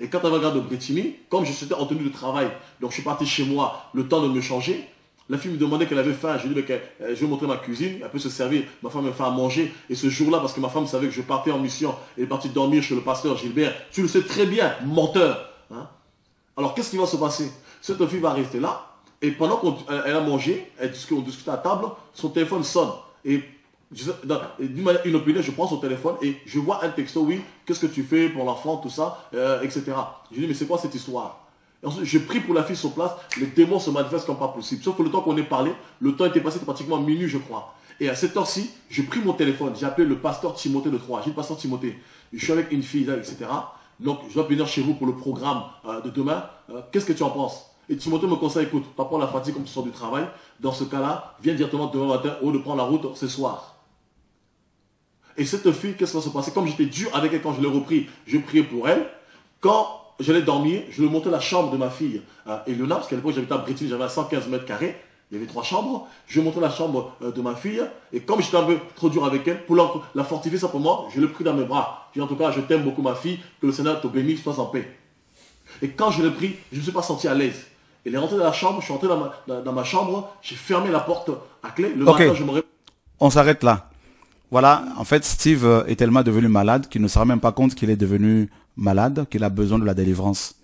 Et quand à la gare de Bretigny, comme je suis en tenue de travail, donc je suis parti chez moi, le temps de me changer, la fille me demandait qu'elle avait faim. Je lui que euh, je vais montrer ma cuisine, elle peut se servir. Ma femme me fait à manger. Et ce jour-là, parce que ma femme savait que je partais en mission, elle est partie dormir chez le pasteur Gilbert. Tu le sais très bien, menteur. Hein. Alors qu'est-ce qui va se passer Cette fille va rester là. Et pendant qu'elle euh, a mangé, elle discute, on discute à table, son téléphone sonne. Et d'une manière inopinée, je prends son téléphone et je vois un texto, oui, qu'est-ce que tu fais pour l'enfant, tout ça, euh, etc. Je lui dis, mais c'est quoi cette histoire Ensuite, je prie pour la fille sur place. Les démons se manifestent comme pas possible. Sauf que le temps qu'on ait parlé, le temps était passé pratiquement minuit, je crois. Et à cette heure-ci, j'ai pris mon téléphone. J'ai appelé le pasteur Timothée de Troyes. J'ai dit, pasteur Timothée. Je suis avec une fille, là, etc. Donc, je dois venir chez vous pour le programme euh, de demain. Euh, qu'est-ce que tu en penses Et Timothée me conseille, écoute, pas prendre la fatigue comme tu sors du travail. Dans ce cas-là, viens directement demain matin au lieu de la route ce soir. Et cette fille, qu'est-ce qui va se passer Comme j'étais dur avec elle quand je l'ai repris, je priais pour elle. Quand j'allais dormir, je lui montrais la chambre de ma fille euh, Eliona, parce qu'à l'époque j'habitais à Brittany, j'avais 115 mètres carrés, il y avait trois chambres, je lui montrais la chambre euh, de ma fille, et comme j'étais un peu trop dur avec elle, pour la, fortifier simplement, je l'ai pris dans mes bras. J'ai en tout cas, je t'aime beaucoup ma fille, que le Seigneur te bénisse, sois en paix. Et quand je l'ai pris, je ne me suis pas senti à l'aise. Elle est rentrée dans la chambre, je suis rentré dans ma, chambre, j'ai fermé la porte à clé, le je me On s'arrête là. Voilà, en fait, Steve est tellement devenu malade qu'il ne se même pas compte qu'il est devenu malade, qu'il a besoin de la délivrance.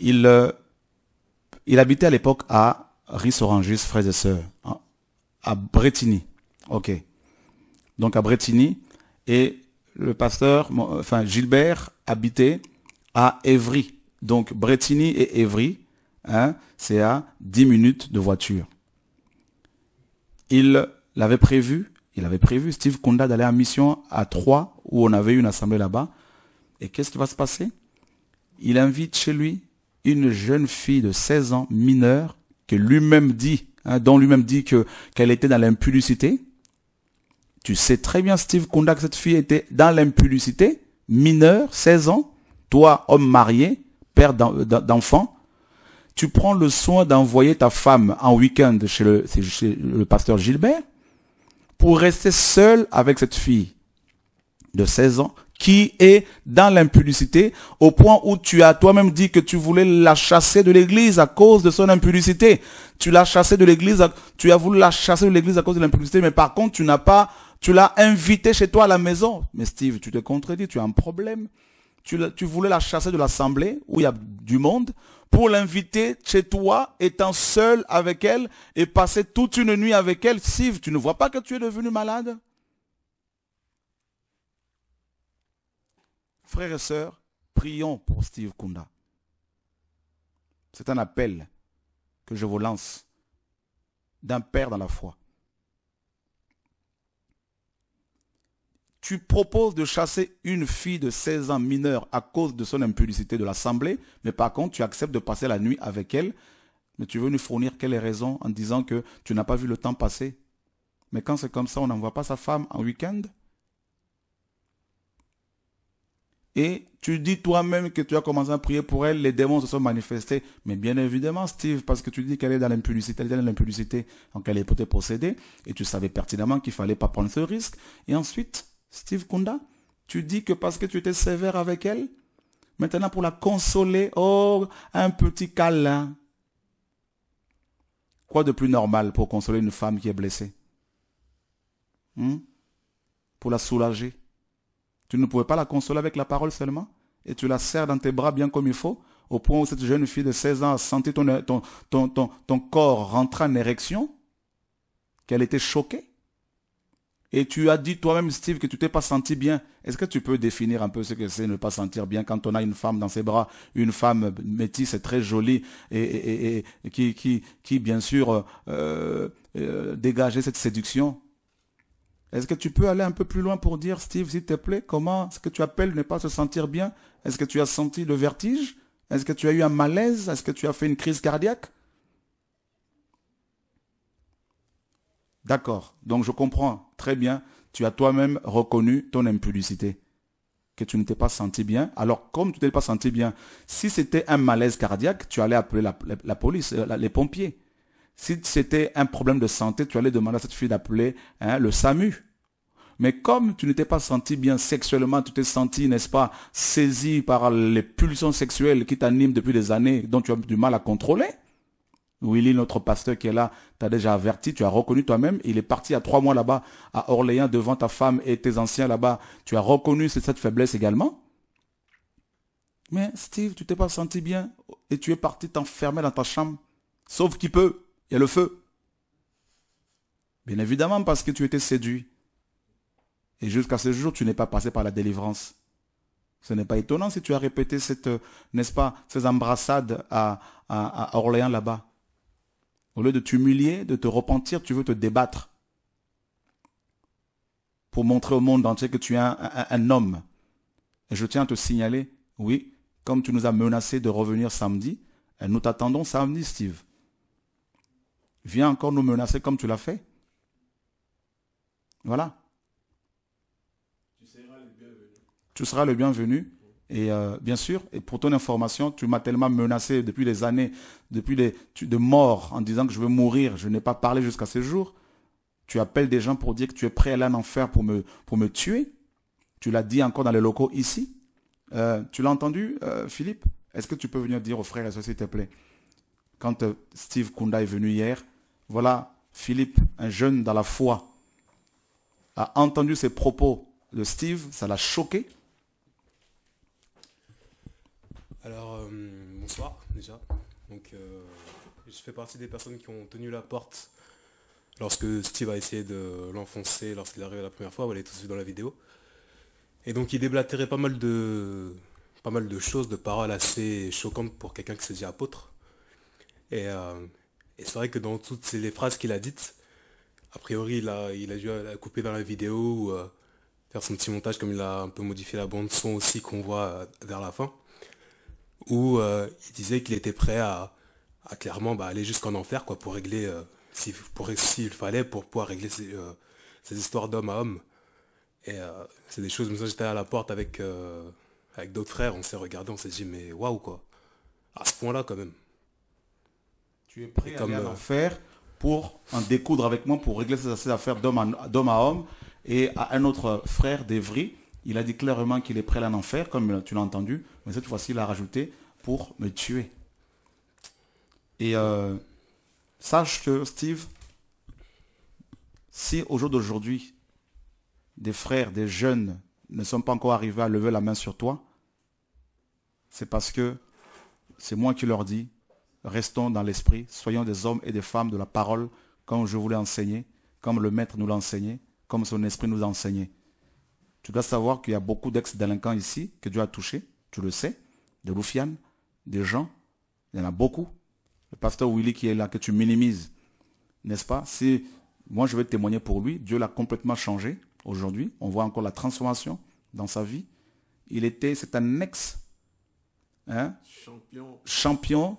Il, euh, il habitait à l'époque à Rissorangis, frères et sœurs, hein, à Bretigny. Ok. Donc à Bretigny. Et le pasteur, enfin Gilbert, habitait à Évry. Donc Bretigny et Évry, hein, c'est à 10 minutes de voiture. Il l'avait prévu, il avait prévu, Steve Kunda, d'aller en mission à Troyes, où on avait eu une assemblée là-bas. Et qu'est-ce qui va se passer Il invite chez lui une jeune fille de 16 ans, mineure, que lui-même dit, hein, dont lui-même dit que qu'elle était dans l'impudicité. Tu sais très bien, Steve Kunda, que cette fille était dans l'impudicité, mineure, 16 ans. Toi, homme marié, père d'enfant. tu prends le soin d'envoyer ta femme en week-end chez le, chez le pasteur Gilbert pour rester seul avec cette fille de 16 ans qui est dans l'impudicité, au point où tu as toi-même dit que tu voulais la chasser de l'église à cause de son impudicité. Tu l'as chassée de l'église, tu as voulu la chasser de l'église à cause de l'impudicité, mais par contre, tu n'as pas, tu l'as invitée chez toi à la maison. Mais Steve, tu te contredis, tu as un problème. Tu, tu voulais la chasser de l'assemblée où il y a du monde pour l'inviter chez toi, étant seul avec elle et passer toute une nuit avec elle. Steve, tu ne vois pas que tu es devenu malade? Frères et sœurs, prions pour Steve Kunda. C'est un appel que je vous lance d'un père dans la foi. tu proposes de chasser une fille de 16 ans mineure à cause de son impudicité de l'Assemblée, mais par contre, tu acceptes de passer la nuit avec elle, mais tu veux nous fournir quelles raisons en disant que tu n'as pas vu le temps passer. Mais quand c'est comme ça, on n'envoie pas sa femme en week-end et tu dis toi-même que tu as commencé à prier pour elle, les démons se sont manifestés. Mais bien évidemment, Steve, parce que tu dis qu'elle est dans l'impudicité, elle est dans l'impudicité, donc elle est peut-être possédée, et tu savais pertinemment qu'il fallait pas prendre ce risque. Et ensuite, Steve Kunda, tu dis que parce que tu étais sévère avec elle, maintenant pour la consoler, oh, un petit câlin. Quoi de plus normal pour consoler une femme qui est blessée hmm? Pour la soulager tu ne pouvais pas la consoler avec la parole seulement Et tu la serres dans tes bras bien comme il faut au point où cette jeune fille de 16 ans a senti ton, ton, ton, ton, corps rentrer en érection, qu'elle était choquée. Et tu as dit toi-même, Steve, que tu t'es pas senti bien. Est-ce que tu peux définir un peu ce que c'est ne pas sentir bien quand on a une femme dans ses bras, une femme métisse et très jolie et, qui, qui, qui, bien sûr, euh, euh, dégageait cette séduction est-ce que tu peux aller un peu plus loin pour dire, Steve, s'il te plaît, comment ce que tu appelles ne pas se sentir bien Est-ce que tu as senti le vertige Est-ce que tu as eu un malaise Est-ce que tu as fait une crise cardiaque D'accord. Donc je comprends très bien. Tu as toi-même reconnu ton impudicité, que tu ne t'es pas senti bien. Alors comme tu ne t'es pas senti bien, si c'était un malaise cardiaque, tu allais appeler la, police, euh, les pompiers. Si c'était un problème de santé, tu allais demander à cette fille d'appeler hein, le SAMU. Mais comme tu ne t'es pas senti bien sexuellement, tu t'es senti, n'est-ce pas, saisi par les pulsions sexuelles qui t'animent depuis des années, dont tu as du mal à contrôler, Willy, notre pasteur qui est là, t'as déjà averti, tu as reconnu toi-même, il est parti à trois mois là-bas, à Orléans, devant ta femme et tes anciens là-bas, tu as reconnu cette faiblesse également. Mais Steve, tu t'es pas senti bien et tu es parti t'enfermer dans ta chambre, sauf qui peut. Il y a le feu. Bien évidemment, parce que tu étais séduit. Et jusqu'à ce jour, tu n'es pas passé par la délivrance. Ce n'est pas étonnant si tu as répété cette, euh, n'est-ce pas, ces embrassades à, à, Orléans là-bas. Au lieu de t'humilier, de te repentir, tu veux te débattre. Pour montrer au monde entier que tu es un, un homme. Et je tiens à te signaler, oui, comme tu nous as menacé de revenir samedi, nous t'attendons samedi, Steve viens encore nous menacer comme tu l'as fait. Voilà. Tu seras le bienvenu. Et euh, bien sûr, et pour ton information, tu m'as tellement menacé depuis des années, depuis des tu, de mort, en disant que je veux mourir, je n'ai pas parlé jusqu'à ce jour. Tu appelles des gens pour dire que tu es prêt à aller en enfer pour me, pour me tuer. Tu l'as dit encore dans les locaux ici. Euh, tu l'as entendu, euh, Philippe Est-ce que tu peux venir dire aux frères et sœurs, s'il te plaît quand euh, Steve Kunda est venu hier, voilà, Philippe, un jeune dans la foi, a entendu ces propos de Steve, ça l'a choqué Alors, euh, bonsoir déjà. Donc, euh, je fais partie des personnes qui ont tenu la porte lorsque Steve a essayé de l'enfoncer lorsqu'il est arrivé la première fois, vous l'avez tous vu dans la vidéo. Et donc il déblatérait pas mal de, pas mal de choses, de paroles assez choquantes pour quelqu'un qui se dit apôtre. Euh, et, c'est vrai que dans toutes les phrases qu'il a dites, a priori, il a, il a dû la couper dans la vidéo ou euh, faire son petit montage comme il a un peu modifié la bande son aussi qu'on voit euh, vers la fin, où il disait qu'il était prêt à, clairement bah, aller jusqu'en enfer quoi, pour régler, s'il fallait, pour pouvoir régler ces, histoires d'homme à homme. Et c'est des choses, mais j'étais à la porte avec avec d'autres frères, on s'est regardé, on s'est dit mais waouh quoi, à ce point-là quand même tu es prêt à aller pour en découdre avec moi, pour régler ces affaires d'homme à, homme. Et à un autre frère d'Evry, il a dit clairement qu'il est prêt à en enfer, comme tu l'as entendu, mais cette fois-ci, il a rajouté pour me tuer. Et euh, sache que, Steve, si au jour d'aujourd'hui, des frères, des jeunes ne sont pas encore arrivés à lever la main sur toi, c'est parce que c'est moi qui leur dis, Restons dans l'esprit, soyons des hommes et des femmes de la parole, comme je voulais enseigner, comme le maître nous l'enseignait, comme son esprit nous enseigné. Tu dois savoir qu'il y a beaucoup d'ex-délinquants ici que Dieu a touchés, tu le sais, de Lufiane, des gens, il y en a beaucoup. Le pasteur Willy qui est là, que tu minimises, n'est-ce pas Si moi je vais témoigner pour lui, Dieu l'a complètement changé aujourd'hui, on voit encore la transformation dans sa vie. Il était, c'est un ex, hein, champion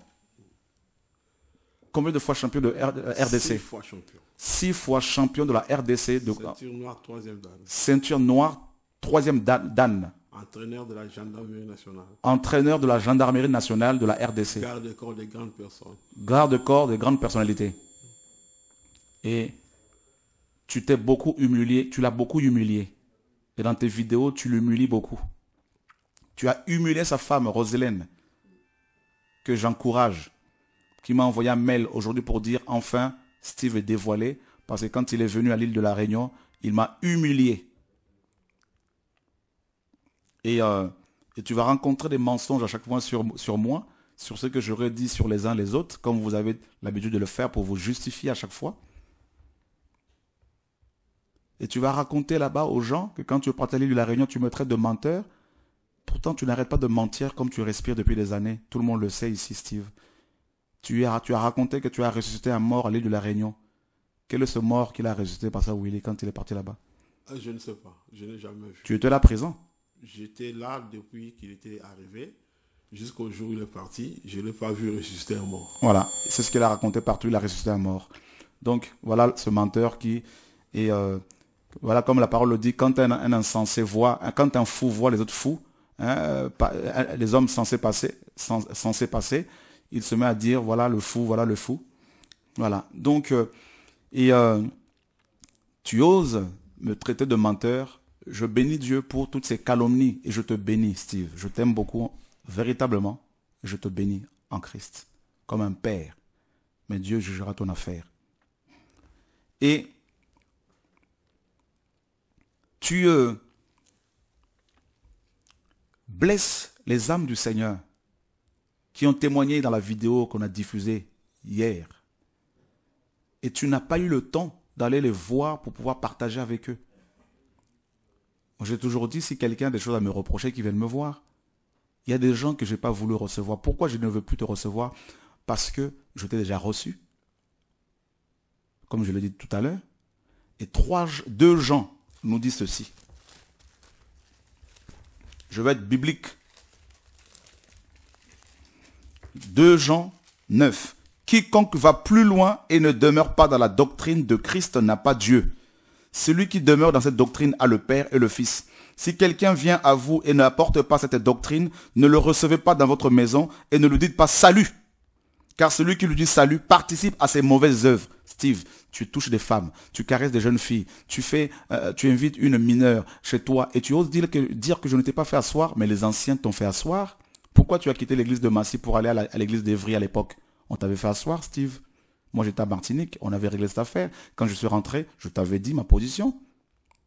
combien de fois champion de la euh, RDC Six fois champion. Six fois champion de la RDC. De... Ceinture noire, troisième dan. Ceinture noire, troisième dan. Entraîneur de la gendarmerie nationale. Entraîneur de la gendarmerie nationale de la RDC. Garde-corps des grandes personnes. Garde-corps des grandes personnalités. Et tu t'es beaucoup humilié, tu l'as beaucoup humilié. Et dans tes vidéos, tu l'humilies beaucoup. Tu as humilié sa femme, Roselaine, que j'encourage qui m'a envoyé un mail aujourd'hui pour dire enfin, Steve est dévoilé, parce que quand il est venu à l'île de la Réunion, il m'a humilié. Et, euh, et, tu vas rencontrer des mensonges à chaque fois sur, sur moi, sur ce que je redis sur les uns les autres, comme vous avez l'habitude de le faire pour vous justifier à chaque fois. Et tu vas raconter là-bas aux gens que quand tu pars à l'île de la Réunion, tu me traites de menteur. Pourtant, tu n'arrêtes pas de mentir comme tu respires depuis des années. Tout le monde le sait ici, Steve. Tu as, tu as raconté que tu as ressuscité un mort à l'île de la Réunion. Quel est ce mort qu'il a ressuscité par ça où il est quand il est parti là-bas euh, Je ne sais pas. Je n'ai jamais vu. Tu étais là présent J'étais là depuis qu'il était arrivé jusqu'au jour où il est parti. Je ne l'ai pas vu ressusciter un mort. Voilà. C'est ce qu'il a raconté partout. Il a ressuscité un mort. Donc voilà ce menteur qui est... Euh, voilà comme la parole le dit, quand un, insensé voit, quand un fou voit les autres fous, hein, euh, les hommes censés passer, censés passer, il se met à dire voilà le fou, voilà le fou. Voilà. Donc, euh, et euh, tu oses me traiter de menteur. Je bénis Dieu pour toutes ces calomnies et je te bénis, Steve. Je t'aime beaucoup, véritablement. Je te bénis en Christ, comme un père. Mais Dieu jugera ton affaire. Et tu euh, blesses les âmes du Seigneur qui ont témoigné dans la vidéo qu'on a diffusée hier. Et tu n'as pas eu le temps d'aller les voir pour pouvoir partager avec eux. J'ai toujours dit, si quelqu'un a des choses à me reprocher, qui vienne me voir. Il y a des gens que je n'ai pas voulu recevoir. Pourquoi je ne veux plus te recevoir Parce que je t'ai déjà reçu. Comme je l'ai dit tout à l'heure. Et trois, deux gens nous disent ceci. Je vais être biblique. 2 Jean 9. Quiconque va plus loin et ne demeure pas dans la doctrine de Christ n'a pas Dieu. Celui qui demeure dans cette doctrine a le Père et le Fils. Si quelqu'un vient à vous et ne n'apporte pas cette doctrine, ne le recevez pas dans votre maison et ne lui dites pas salut. Car celui qui lui dit salut participe à ses mauvaises œuvres. Steve, tu touches des femmes, tu caresses des jeunes filles, tu fais, euh, tu invites une mineure chez toi et tu oses dire que, dire que je ne t'ai pas fait asseoir, mais les anciens t'ont fait asseoir. Pourquoi tu as quitté l'église de Massy pour aller à l'église d'Evry à l'époque On t'avait fait asseoir, Steve. Moi, j'étais à Martinique, on avait réglé cette affaire. Quand je suis rentré, je t'avais dit ma position.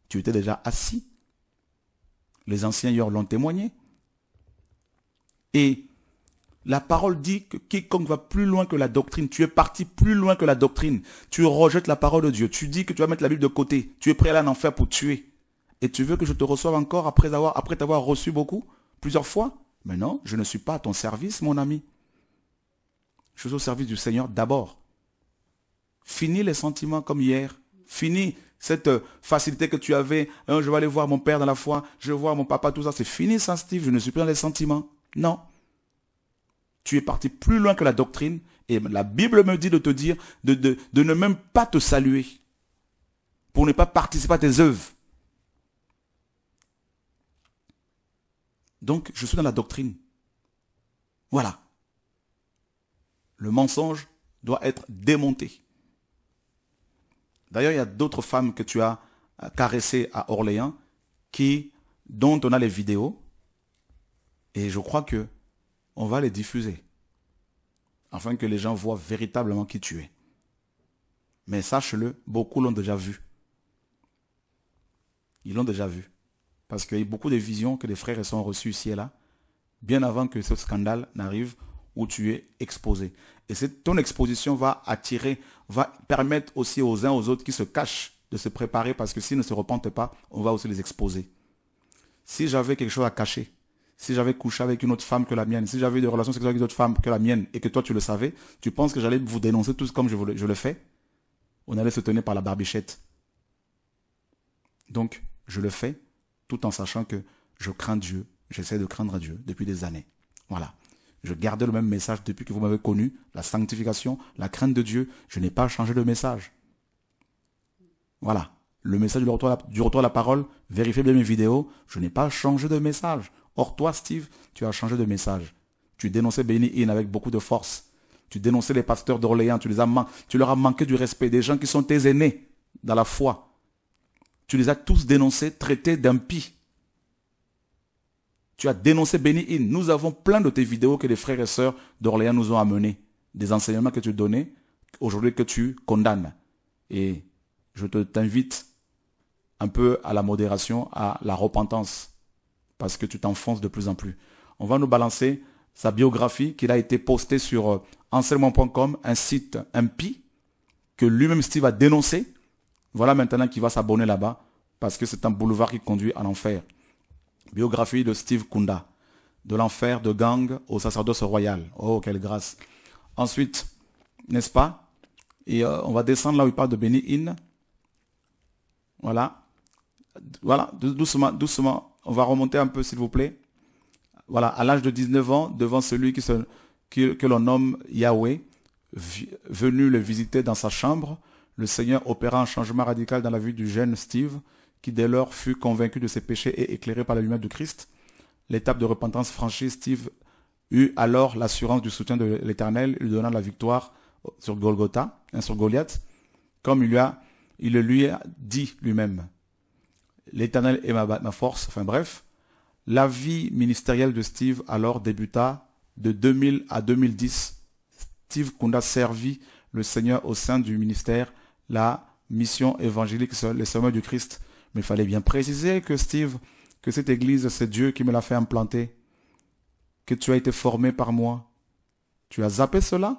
Tu étais déjà assis. Les anciens hier l'ont témoigné. Et la parole dit que quiconque va plus loin que la doctrine, tu es parti plus loin que la doctrine. Tu rejettes la parole de Dieu. Tu dis que tu vas mettre la Bible de côté. Tu es prêt à aller enfer pour tuer. Et tu veux que je te reçoive encore après t'avoir après reçu beaucoup, plusieurs fois mais non, je ne suis pas à ton service, mon ami. Je suis au service du Seigneur d'abord. Fini les sentiments comme hier. Fini cette euh, facilité que tu avais. Hein, je vais aller voir mon père dans la foi. Je vais voir mon papa, tout ça. C'est fini, ça, Steve. Je ne suis plus dans les sentiments. Non. Tu es parti plus loin que la doctrine. Et la Bible me dit de te dire de, de, de ne même pas te saluer. Pour ne pas participer à tes œuvres. Donc, je suis dans la doctrine. Voilà. Le mensonge doit être démonté. D'ailleurs, il y a d'autres femmes que tu as euh, caressées à Orléans qui, dont on a les vidéos. Et je crois que on va les diffuser afin que les gens voient véritablement qui tu es. Mais sache-le, beaucoup l'ont déjà vu. Ils l'ont déjà vu. Parce qu'il y a beaucoup de visions que les frères sont reçues ici et là, bien avant que ce scandale n'arrive où tu es exposé. Et cette, ton exposition va attirer, va permettre aussi aux uns aux autres qui se cachent de se préparer parce que s'ils ne se repentent pas, on va aussi les exposer. Si j'avais quelque chose à cacher, si j'avais couché avec une autre femme que la mienne, si j'avais des relations sexuelles avec une autre femme que la mienne et que toi tu le savais, tu penses que j'allais vous dénoncer tous comme je, je le fais On allait se tenir par la barbichette. Donc, je le fais tout en sachant que je crains Dieu, j'essaie de craindre Dieu depuis des années. Voilà. Je gardais le même message depuis que vous m'avez connu, la sanctification, la crainte de Dieu, je n'ai pas changé de message. Voilà. Le message du retour, à la, parole, vérifiez bien mes vidéos, je n'ai pas changé de message. Or toi, Steve, tu as changé de message. Tu dénonçais Benny In avec beaucoup de force. Tu dénonçais les pasteurs d'Orléans, tu, les tu leur as manqué du respect, des gens qui sont tes aînés dans la foi tu les as tous dénoncés, traités d'impies. Tu as dénoncé Béni Hinn. Nous avons plein de tes vidéos que les frères et sœurs d'Orléans nous ont amenées. Des enseignements que tu donnais, aujourd'hui que tu condamnes. Et je te t'invite un peu à la modération, à la repentance. Parce que tu t'enfonces de plus en plus. On va nous balancer sa biographie qu'il a été postée sur euh, enseignement.com, un site impie que lui-même Steve a dénoncé voilà maintenant qui va s'abonner là-bas, parce que c'est un boulevard qui conduit à l'enfer. Biographie de Steve Kunda. De l'enfer de gang au sacerdoce royal. Oh, quelle grâce. Ensuite, n'est-ce pas Et euh, on va descendre là où il parle de Benny In. Voilà. Voilà, doucement, doucement. On va remonter un peu, s'il vous plaît. Voilà, à l'âge de 19 ans, devant celui qui que l'on nomme Yahweh, venu le visiter dans sa chambre, le Seigneur opéra un changement radical dans la vie du jeune Steve, qui dès lors fut convaincu de ses péchés et éclairé par la lumière du Christ. L'étape de repentance franchie, Steve eut alors l'assurance du soutien de l'Éternel, lui donnant la victoire sur Golgotha, hein, sur Goliath, comme il, lui a, il le lui a dit lui-même. L'Éternel est ma, ma force, enfin bref. La vie ministérielle de Steve alors débuta de 2000 à 2010. Steve Kunda servit le Seigneur au sein du ministère la mission évangélique, les sommets du Christ. Mais il fallait bien préciser que Steve, que cette église, c'est Dieu qui me l'a fait implanter, que tu as été formé par moi. Tu as zappé cela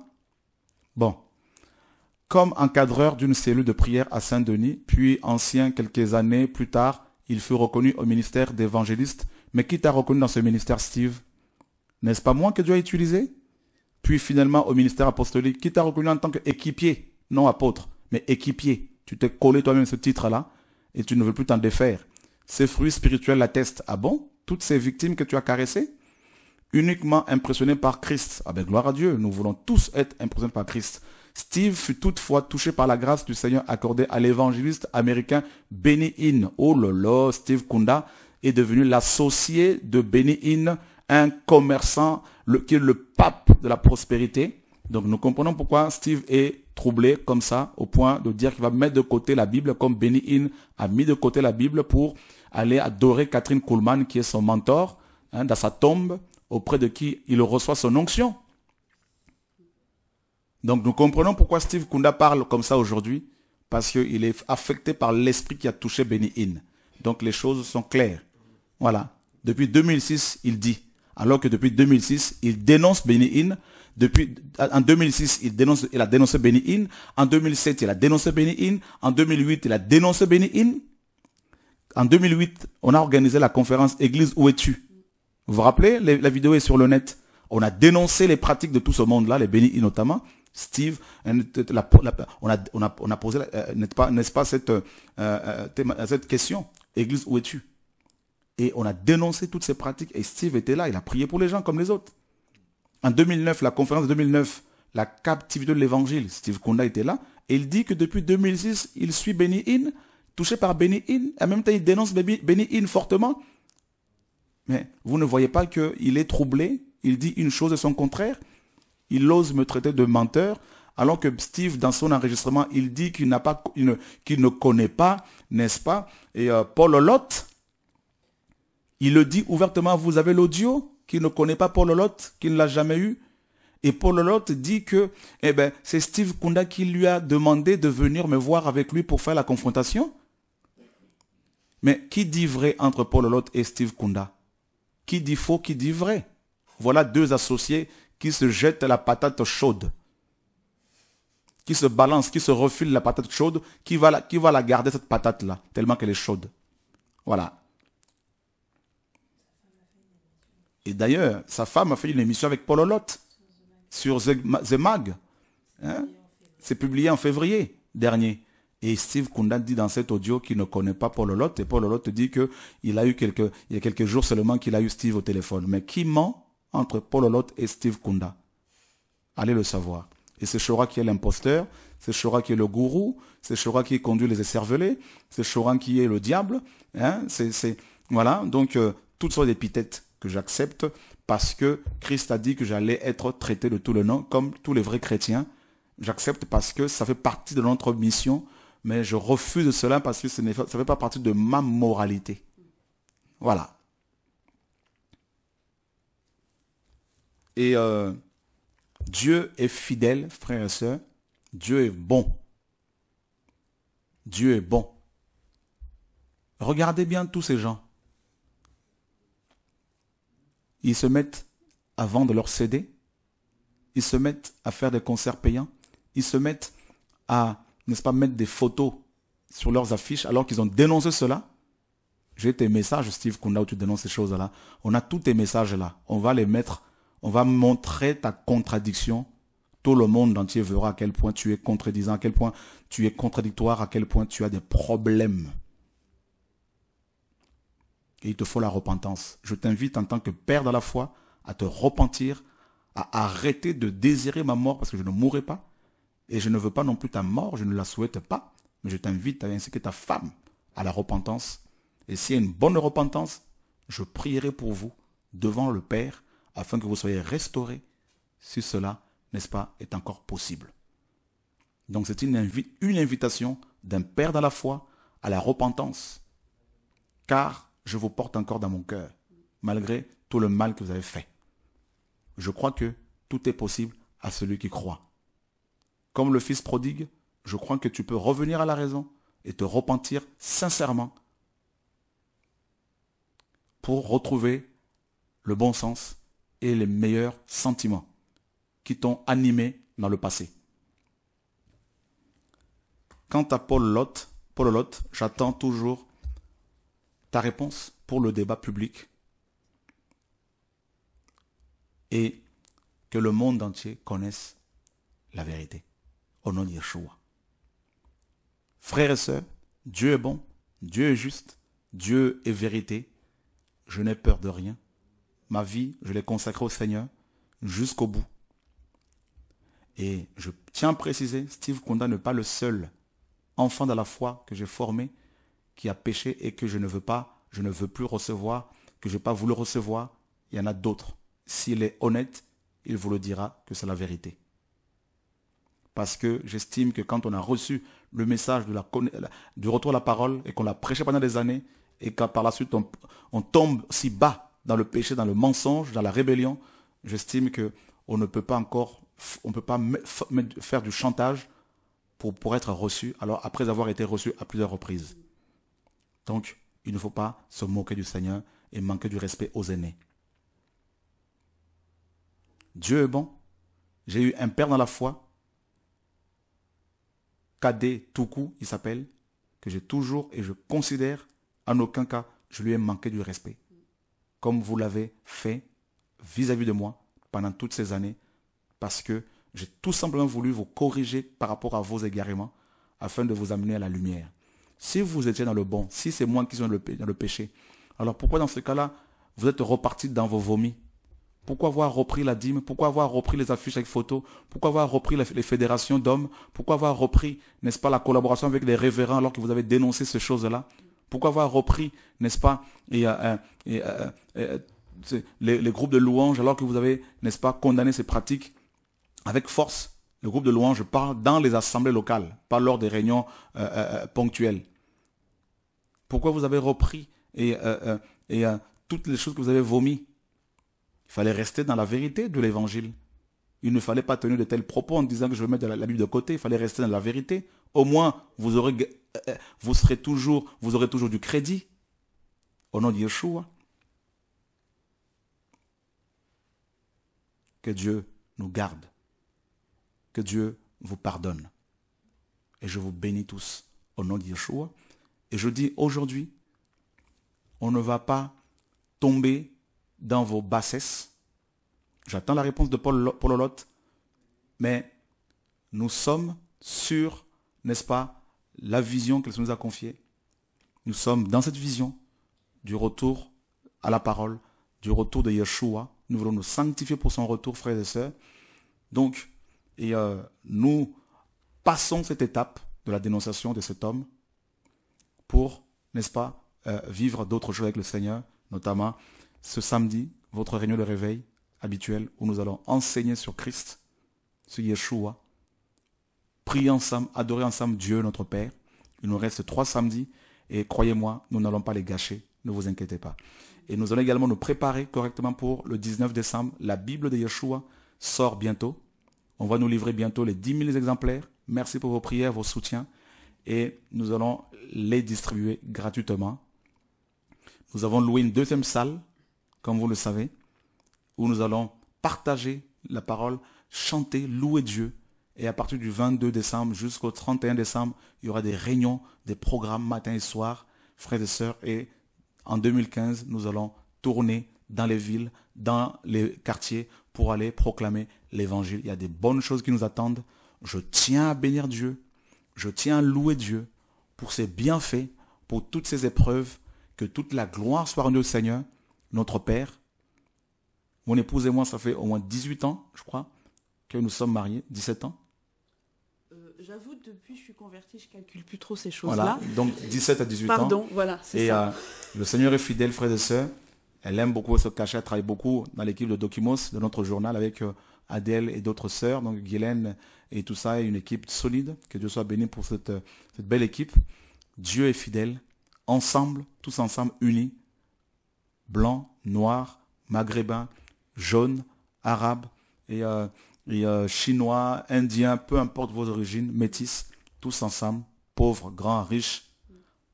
Bon. Comme encadreur d'une cellule de prière à Saint-Denis, puis ancien quelques années plus tard, il fut reconnu au ministère d'évangéliste. Mais qui t'a reconnu dans ce ministère, Steve N'est-ce pas moi que Dieu a utilisé Puis finalement au ministère apostolique, qui t'a reconnu en tant qu'équipier, non apôtre mais équipier. Tu t'es collé toi-même ce titre-là et tu ne veux plus t'en défaire. Ces fruits spirituels l'attestent. Ah bon Toutes ces victimes que tu as caressées Uniquement impressionnées par Christ. Ah ben gloire à Dieu, nous voulons tous être impressionnés par Christ. Steve fut toutefois touché par la grâce du Seigneur accordée à l'évangéliste américain Benny Hinn. Oh là là, Steve Kunda est devenu l'associé de Benny Hinn, un commerçant qui est le pape de la prospérité. Donc nous comprenons pourquoi Steve est troublé comme ça, au point de dire qu'il va mettre de côté la Bible, comme Benny Hinn a mis de côté la Bible pour aller adorer Catherine Kuhlman, qui est son mentor, hein, dans sa tombe, auprès de qui il reçoit son onction. Donc nous comprenons pourquoi Steve Kunda parle comme ça aujourd'hui, parce qu'il est affecté par l'esprit qui a touché Benny Hinn. Donc les choses sont claires. Voilà. Depuis 2006, il dit, alors que depuis 2006, il dénonce Benny Hinn depuis, en 2006, il, dénonce, il a dénoncé Benny Hinn. En 2007, il a dénoncé Benny Hinn. En 2008, il a dénoncé Benny Hinn. En 2008, on a organisé la conférence Église, où es-tu Vous vous rappelez La vidéo est sur le net. On a dénoncé les pratiques de tout ce monde-là, les Benny Hinn notamment. Steve, on, a, posé, euh, n'est-ce pas, cette, euh, euh, cette question Église, où es-tu Et on a dénoncé toutes ces pratiques. Et Steve était là, il a prié pour les gens comme les autres. En 2009, la conférence de 2009, la captivité de l'évangile, Steve Kunda était là, et il dit que depuis 2006, il suit Benny In, touché par Benny et en même temps il dénonce Benny Hinn fortement. Mais vous ne voyez pas qu'il est troublé, il dit une chose et son contraire, il ose me traiter de menteur, alors que Steve, dans son enregistrement, il dit qu'il n'a pas, qu'il ne, connaît pas, n'est-ce pas Et euh, Paul Lot, il le dit ouvertement, vous avez l'audio qui ne connaît pas Paul Lolotte, qui ne l'a jamais eu. Et Paul Lolotte dit que eh ben, c'est Steve Kunda qui lui a demandé de venir me voir avec lui pour faire la confrontation. Mais qui dit vrai entre Paul Lot et Steve Kunda Qui dit faux, qui dit vrai Voilà deux associés qui se jettent la patate chaude, qui se balance, qui se refilent la patate chaude, qui va qui va la garder cette patate-là, tellement qu'elle est chaude. Voilà. Et d'ailleurs, sa femme a fait une émission avec Paul Olot sur The Mag. Hein. C'est publié en février dernier. Et Steve Kunda dit dans cet audio qu'il ne connaît pas Paul Olot. Et Paul Olot dit qu'il a eu quelques, il y a quelques jours seulement qu'il a eu Steve au téléphone. Mais qui ment entre Paul Olot et Steve Kunda Allez le savoir. Et c'est Chora qui est l'imposteur, c'est Chora qui est le gourou, c'est Chora qui conduit les écervelés, c'est Chora qui est le diable. Hein. c'est, voilà, donc euh, toutes sortes d'épithètes que j'accepte parce que Christ a dit que j'allais être traité de tout le nom, comme tous les vrais chrétiens. J'accepte parce que ça fait partie de notre mission, mais je refuse cela parce que ça ne fait pas partie de ma moralité. Voilà. Et euh, Dieu est fidèle, frère et soeur. Dieu est bon. Dieu est bon. Regardez bien tous ces gens. Ils se mettent à vendre leurs CD. Ils se mettent à faire des concerts payants. Ils se mettent à, n'est-ce pas, mettre des photos sur leurs affiches alors qu'ils ont dénoncé cela. J'ai tes messages, Steve a où tu dénonces ces choses-là. On a tous tes messages là. On va les mettre. On va montrer ta contradiction. Tout le monde entier verra à quel point tu es contredisant, à quel point tu es contradictoire, à quel point tu as des problèmes. Et il te faut la repentance. Je t'invite en tant que père de la foi à te repentir, à arrêter de désirer ma mort parce que je ne mourrai pas. Et je ne veux pas non plus ta mort, je ne la souhaite pas. Mais je t'invite ainsi que ta femme à la repentance. Et s'il y a une bonne repentance, je prierai pour vous devant le Père afin que vous soyez restaurés si cela, n'est-ce pas, est encore possible. Donc c'est une, une, invitation d'un Père dans la foi à la repentance. Car je vous porte encore dans mon cœur, malgré tout le mal que vous avez fait. Je crois que tout est possible à celui qui croit. Comme le Fils prodigue, je crois que tu peux revenir à la raison et te repentir sincèrement pour retrouver le bon sens et les meilleurs sentiments qui t'ont animé dans le passé. Quant à Paul Lot, Paul Lot, j'attends toujours ta réponse pour le débat public et que le monde entier connaisse la vérité. Au nom de Yeshua. Frères et sœurs, Dieu est bon, Dieu est juste, Dieu est vérité. Je n'ai peur de rien. Ma vie, je l'ai consacrée au Seigneur jusqu'au bout. Et je tiens à préciser, Steve Konda n'est pas le seul enfant de la foi que j'ai formé qui a péché et que je ne veux pas, je ne veux plus recevoir, que je n'ai pas voulu recevoir, il y en a d'autres. S'il est honnête, il vous le dira que c'est la vérité. Parce que j'estime que quand on a reçu le message du retour à la parole et qu'on l'a prêché pendant des années et qu'à par la suite on, tombe si bas dans le péché, dans le mensonge, dans la rébellion, j'estime qu'on ne peut pas encore, on peut pas faire du chantage pour, pour être reçu, alors après avoir été reçu à plusieurs reprises. Donc, il ne faut pas se moquer du Seigneur et manquer du respect aux aînés. Dieu est bon. J'ai eu un père dans la foi. Kadé Toukou, il s'appelle, que j'ai toujours et je considère, en aucun cas, je lui ai manqué du respect. Comme vous l'avez fait vis-à-vis -vis de moi pendant toutes ces années, parce que j'ai tout simplement voulu vous corriger par rapport à vos égarements afin de vous amener à la lumière. Si vous étiez dans le bon, si c'est moi qui suis dans le, péché, alors pourquoi dans ce cas-là, vous êtes reparti dans vos vomis pourquoi avoir repris la dîme Pourquoi avoir repris les affiches avec photos Pourquoi avoir repris les fédérations d'hommes Pourquoi avoir repris, n'est-ce pas, la collaboration avec les révérends alors que vous avez dénoncé ces choses-là Pourquoi avoir repris, n'est-ce pas, euh, euh, euh, les, les, groupes de louanges alors que vous avez, n'est-ce pas, condamné ces pratiques avec force le groupe de louange parle dans les assemblées locales, pas lors des réunions euh, euh, euh, ponctuelles. Pourquoi vous avez repris et, toutes les choses que vous avez vomies Il fallait rester dans la vérité de l'évangile. Il ne fallait pas tenir de tels propos en disant que je vais mettre la, Bible de côté. Il fallait rester dans la vérité. Au moins, vous aurez, vous serez toujours, vous aurez toujours du crédit au nom de Yeshua. Que Dieu nous garde. Que Dieu vous pardonne. Et je vous bénis tous au nom de Yeshua. Et je dis aujourd'hui, on ne va pas tomber dans vos bassesses. J'attends la réponse de Paul Lolotte. Mais nous sommes sur, n'est-ce pas, la vision qu'elle nous a confiée. Nous sommes dans cette vision du retour à la parole, du retour de Yeshua. Nous voulons nous sanctifier pour son retour, frères et sœurs. Donc, et euh, nous passons cette étape de la dénonciation de cet homme pour, n'est-ce pas, euh, vivre d'autres choses avec le Seigneur, notamment ce samedi, votre réunion de réveil habituel où nous allons enseigner sur Christ, sur Yeshua, prier ensemble, adorer ensemble Dieu notre Père. Il nous reste trois samedis et croyez-moi, nous n'allons pas les gâcher, ne vous inquiétez pas. Et nous allons également nous préparer correctement pour le 19 décembre. La Bible de Yeshua sort bientôt. On va nous livrer bientôt les 10 000 exemplaires. Merci pour vos prières, vos soutiens. Et nous allons les distribuer gratuitement. Nous avons loué une deuxième salle, comme vous le savez, où nous allons partager la parole, chanter, louer Dieu. Et à partir du 22 décembre jusqu'au 31 décembre, il y aura des réunions, des programmes matin et soir, frères et sœurs. Et en 2015, nous allons tourner dans les villes, dans les quartiers pour aller proclamer l'évangile. Il y a des bonnes choses qui nous attendent. Je tiens à bénir Dieu. Je tiens à louer Dieu pour ses bienfaits, pour toutes ses épreuves. Que toute la gloire soit rendue au Seigneur, notre Père. Mon épouse et moi, ça fait au moins 18 ans, je crois, que nous sommes mariés. 17 ans euh, j'avoue, depuis que je suis convertie, je calcule plus trop ces choses-là. Voilà, donc 17 à 18 ans. Pardon, voilà, c'est ça. Euh, le Seigneur est fidèle, frères et sœurs. Elle aime beaucoup se cachet. elle travaille beaucoup dans l'équipe de Documos, de notre journal, avec euh, Adèle et d'autres sœurs, donc Guylaine et tout ça, une équipe solide. Que Dieu soit béni pour cette, cette belle équipe. Dieu est fidèle, ensemble, tous ensemble, unis, blancs, noirs, maghrébins, jaunes, arabes et, euh, euh, chinois, indiens, peu importe vos origines, métis, tous ensemble, pauvres, grands, riches,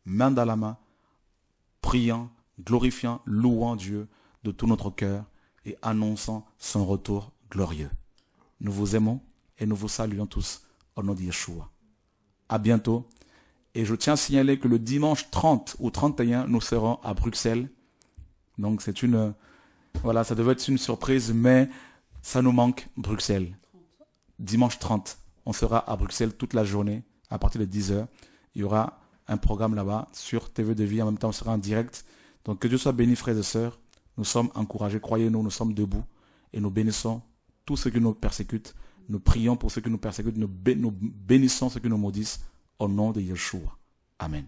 main dans la main, priant, glorifiant, louant Dieu de tout notre cœur et annonçant son retour glorieux. Nous vous aimons et nous vous saluons tous au nom de Yeshua. A bientôt. Et je tiens à signaler que le dimanche 30 ou 31, nous serons à Bruxelles. Donc c'est une, voilà, ça devait être une surprise, mais ça nous manque, Bruxelles. Dimanche 30, on sera à Bruxelles toute la journée, à partir de 10h. Il y aura un programme là-bas sur TV de vie. En même temps, on sera en direct donc que Dieu soit béni, frères et sœurs. Nous sommes encouragés, croyez-nous, nous sommes debout et nous bénissons tous ceux qui nous persécutent. Nous prions pour ceux qui nous persécutent, nous, bénissons ceux qui nous maudissent au nom de Yeshua. Amen.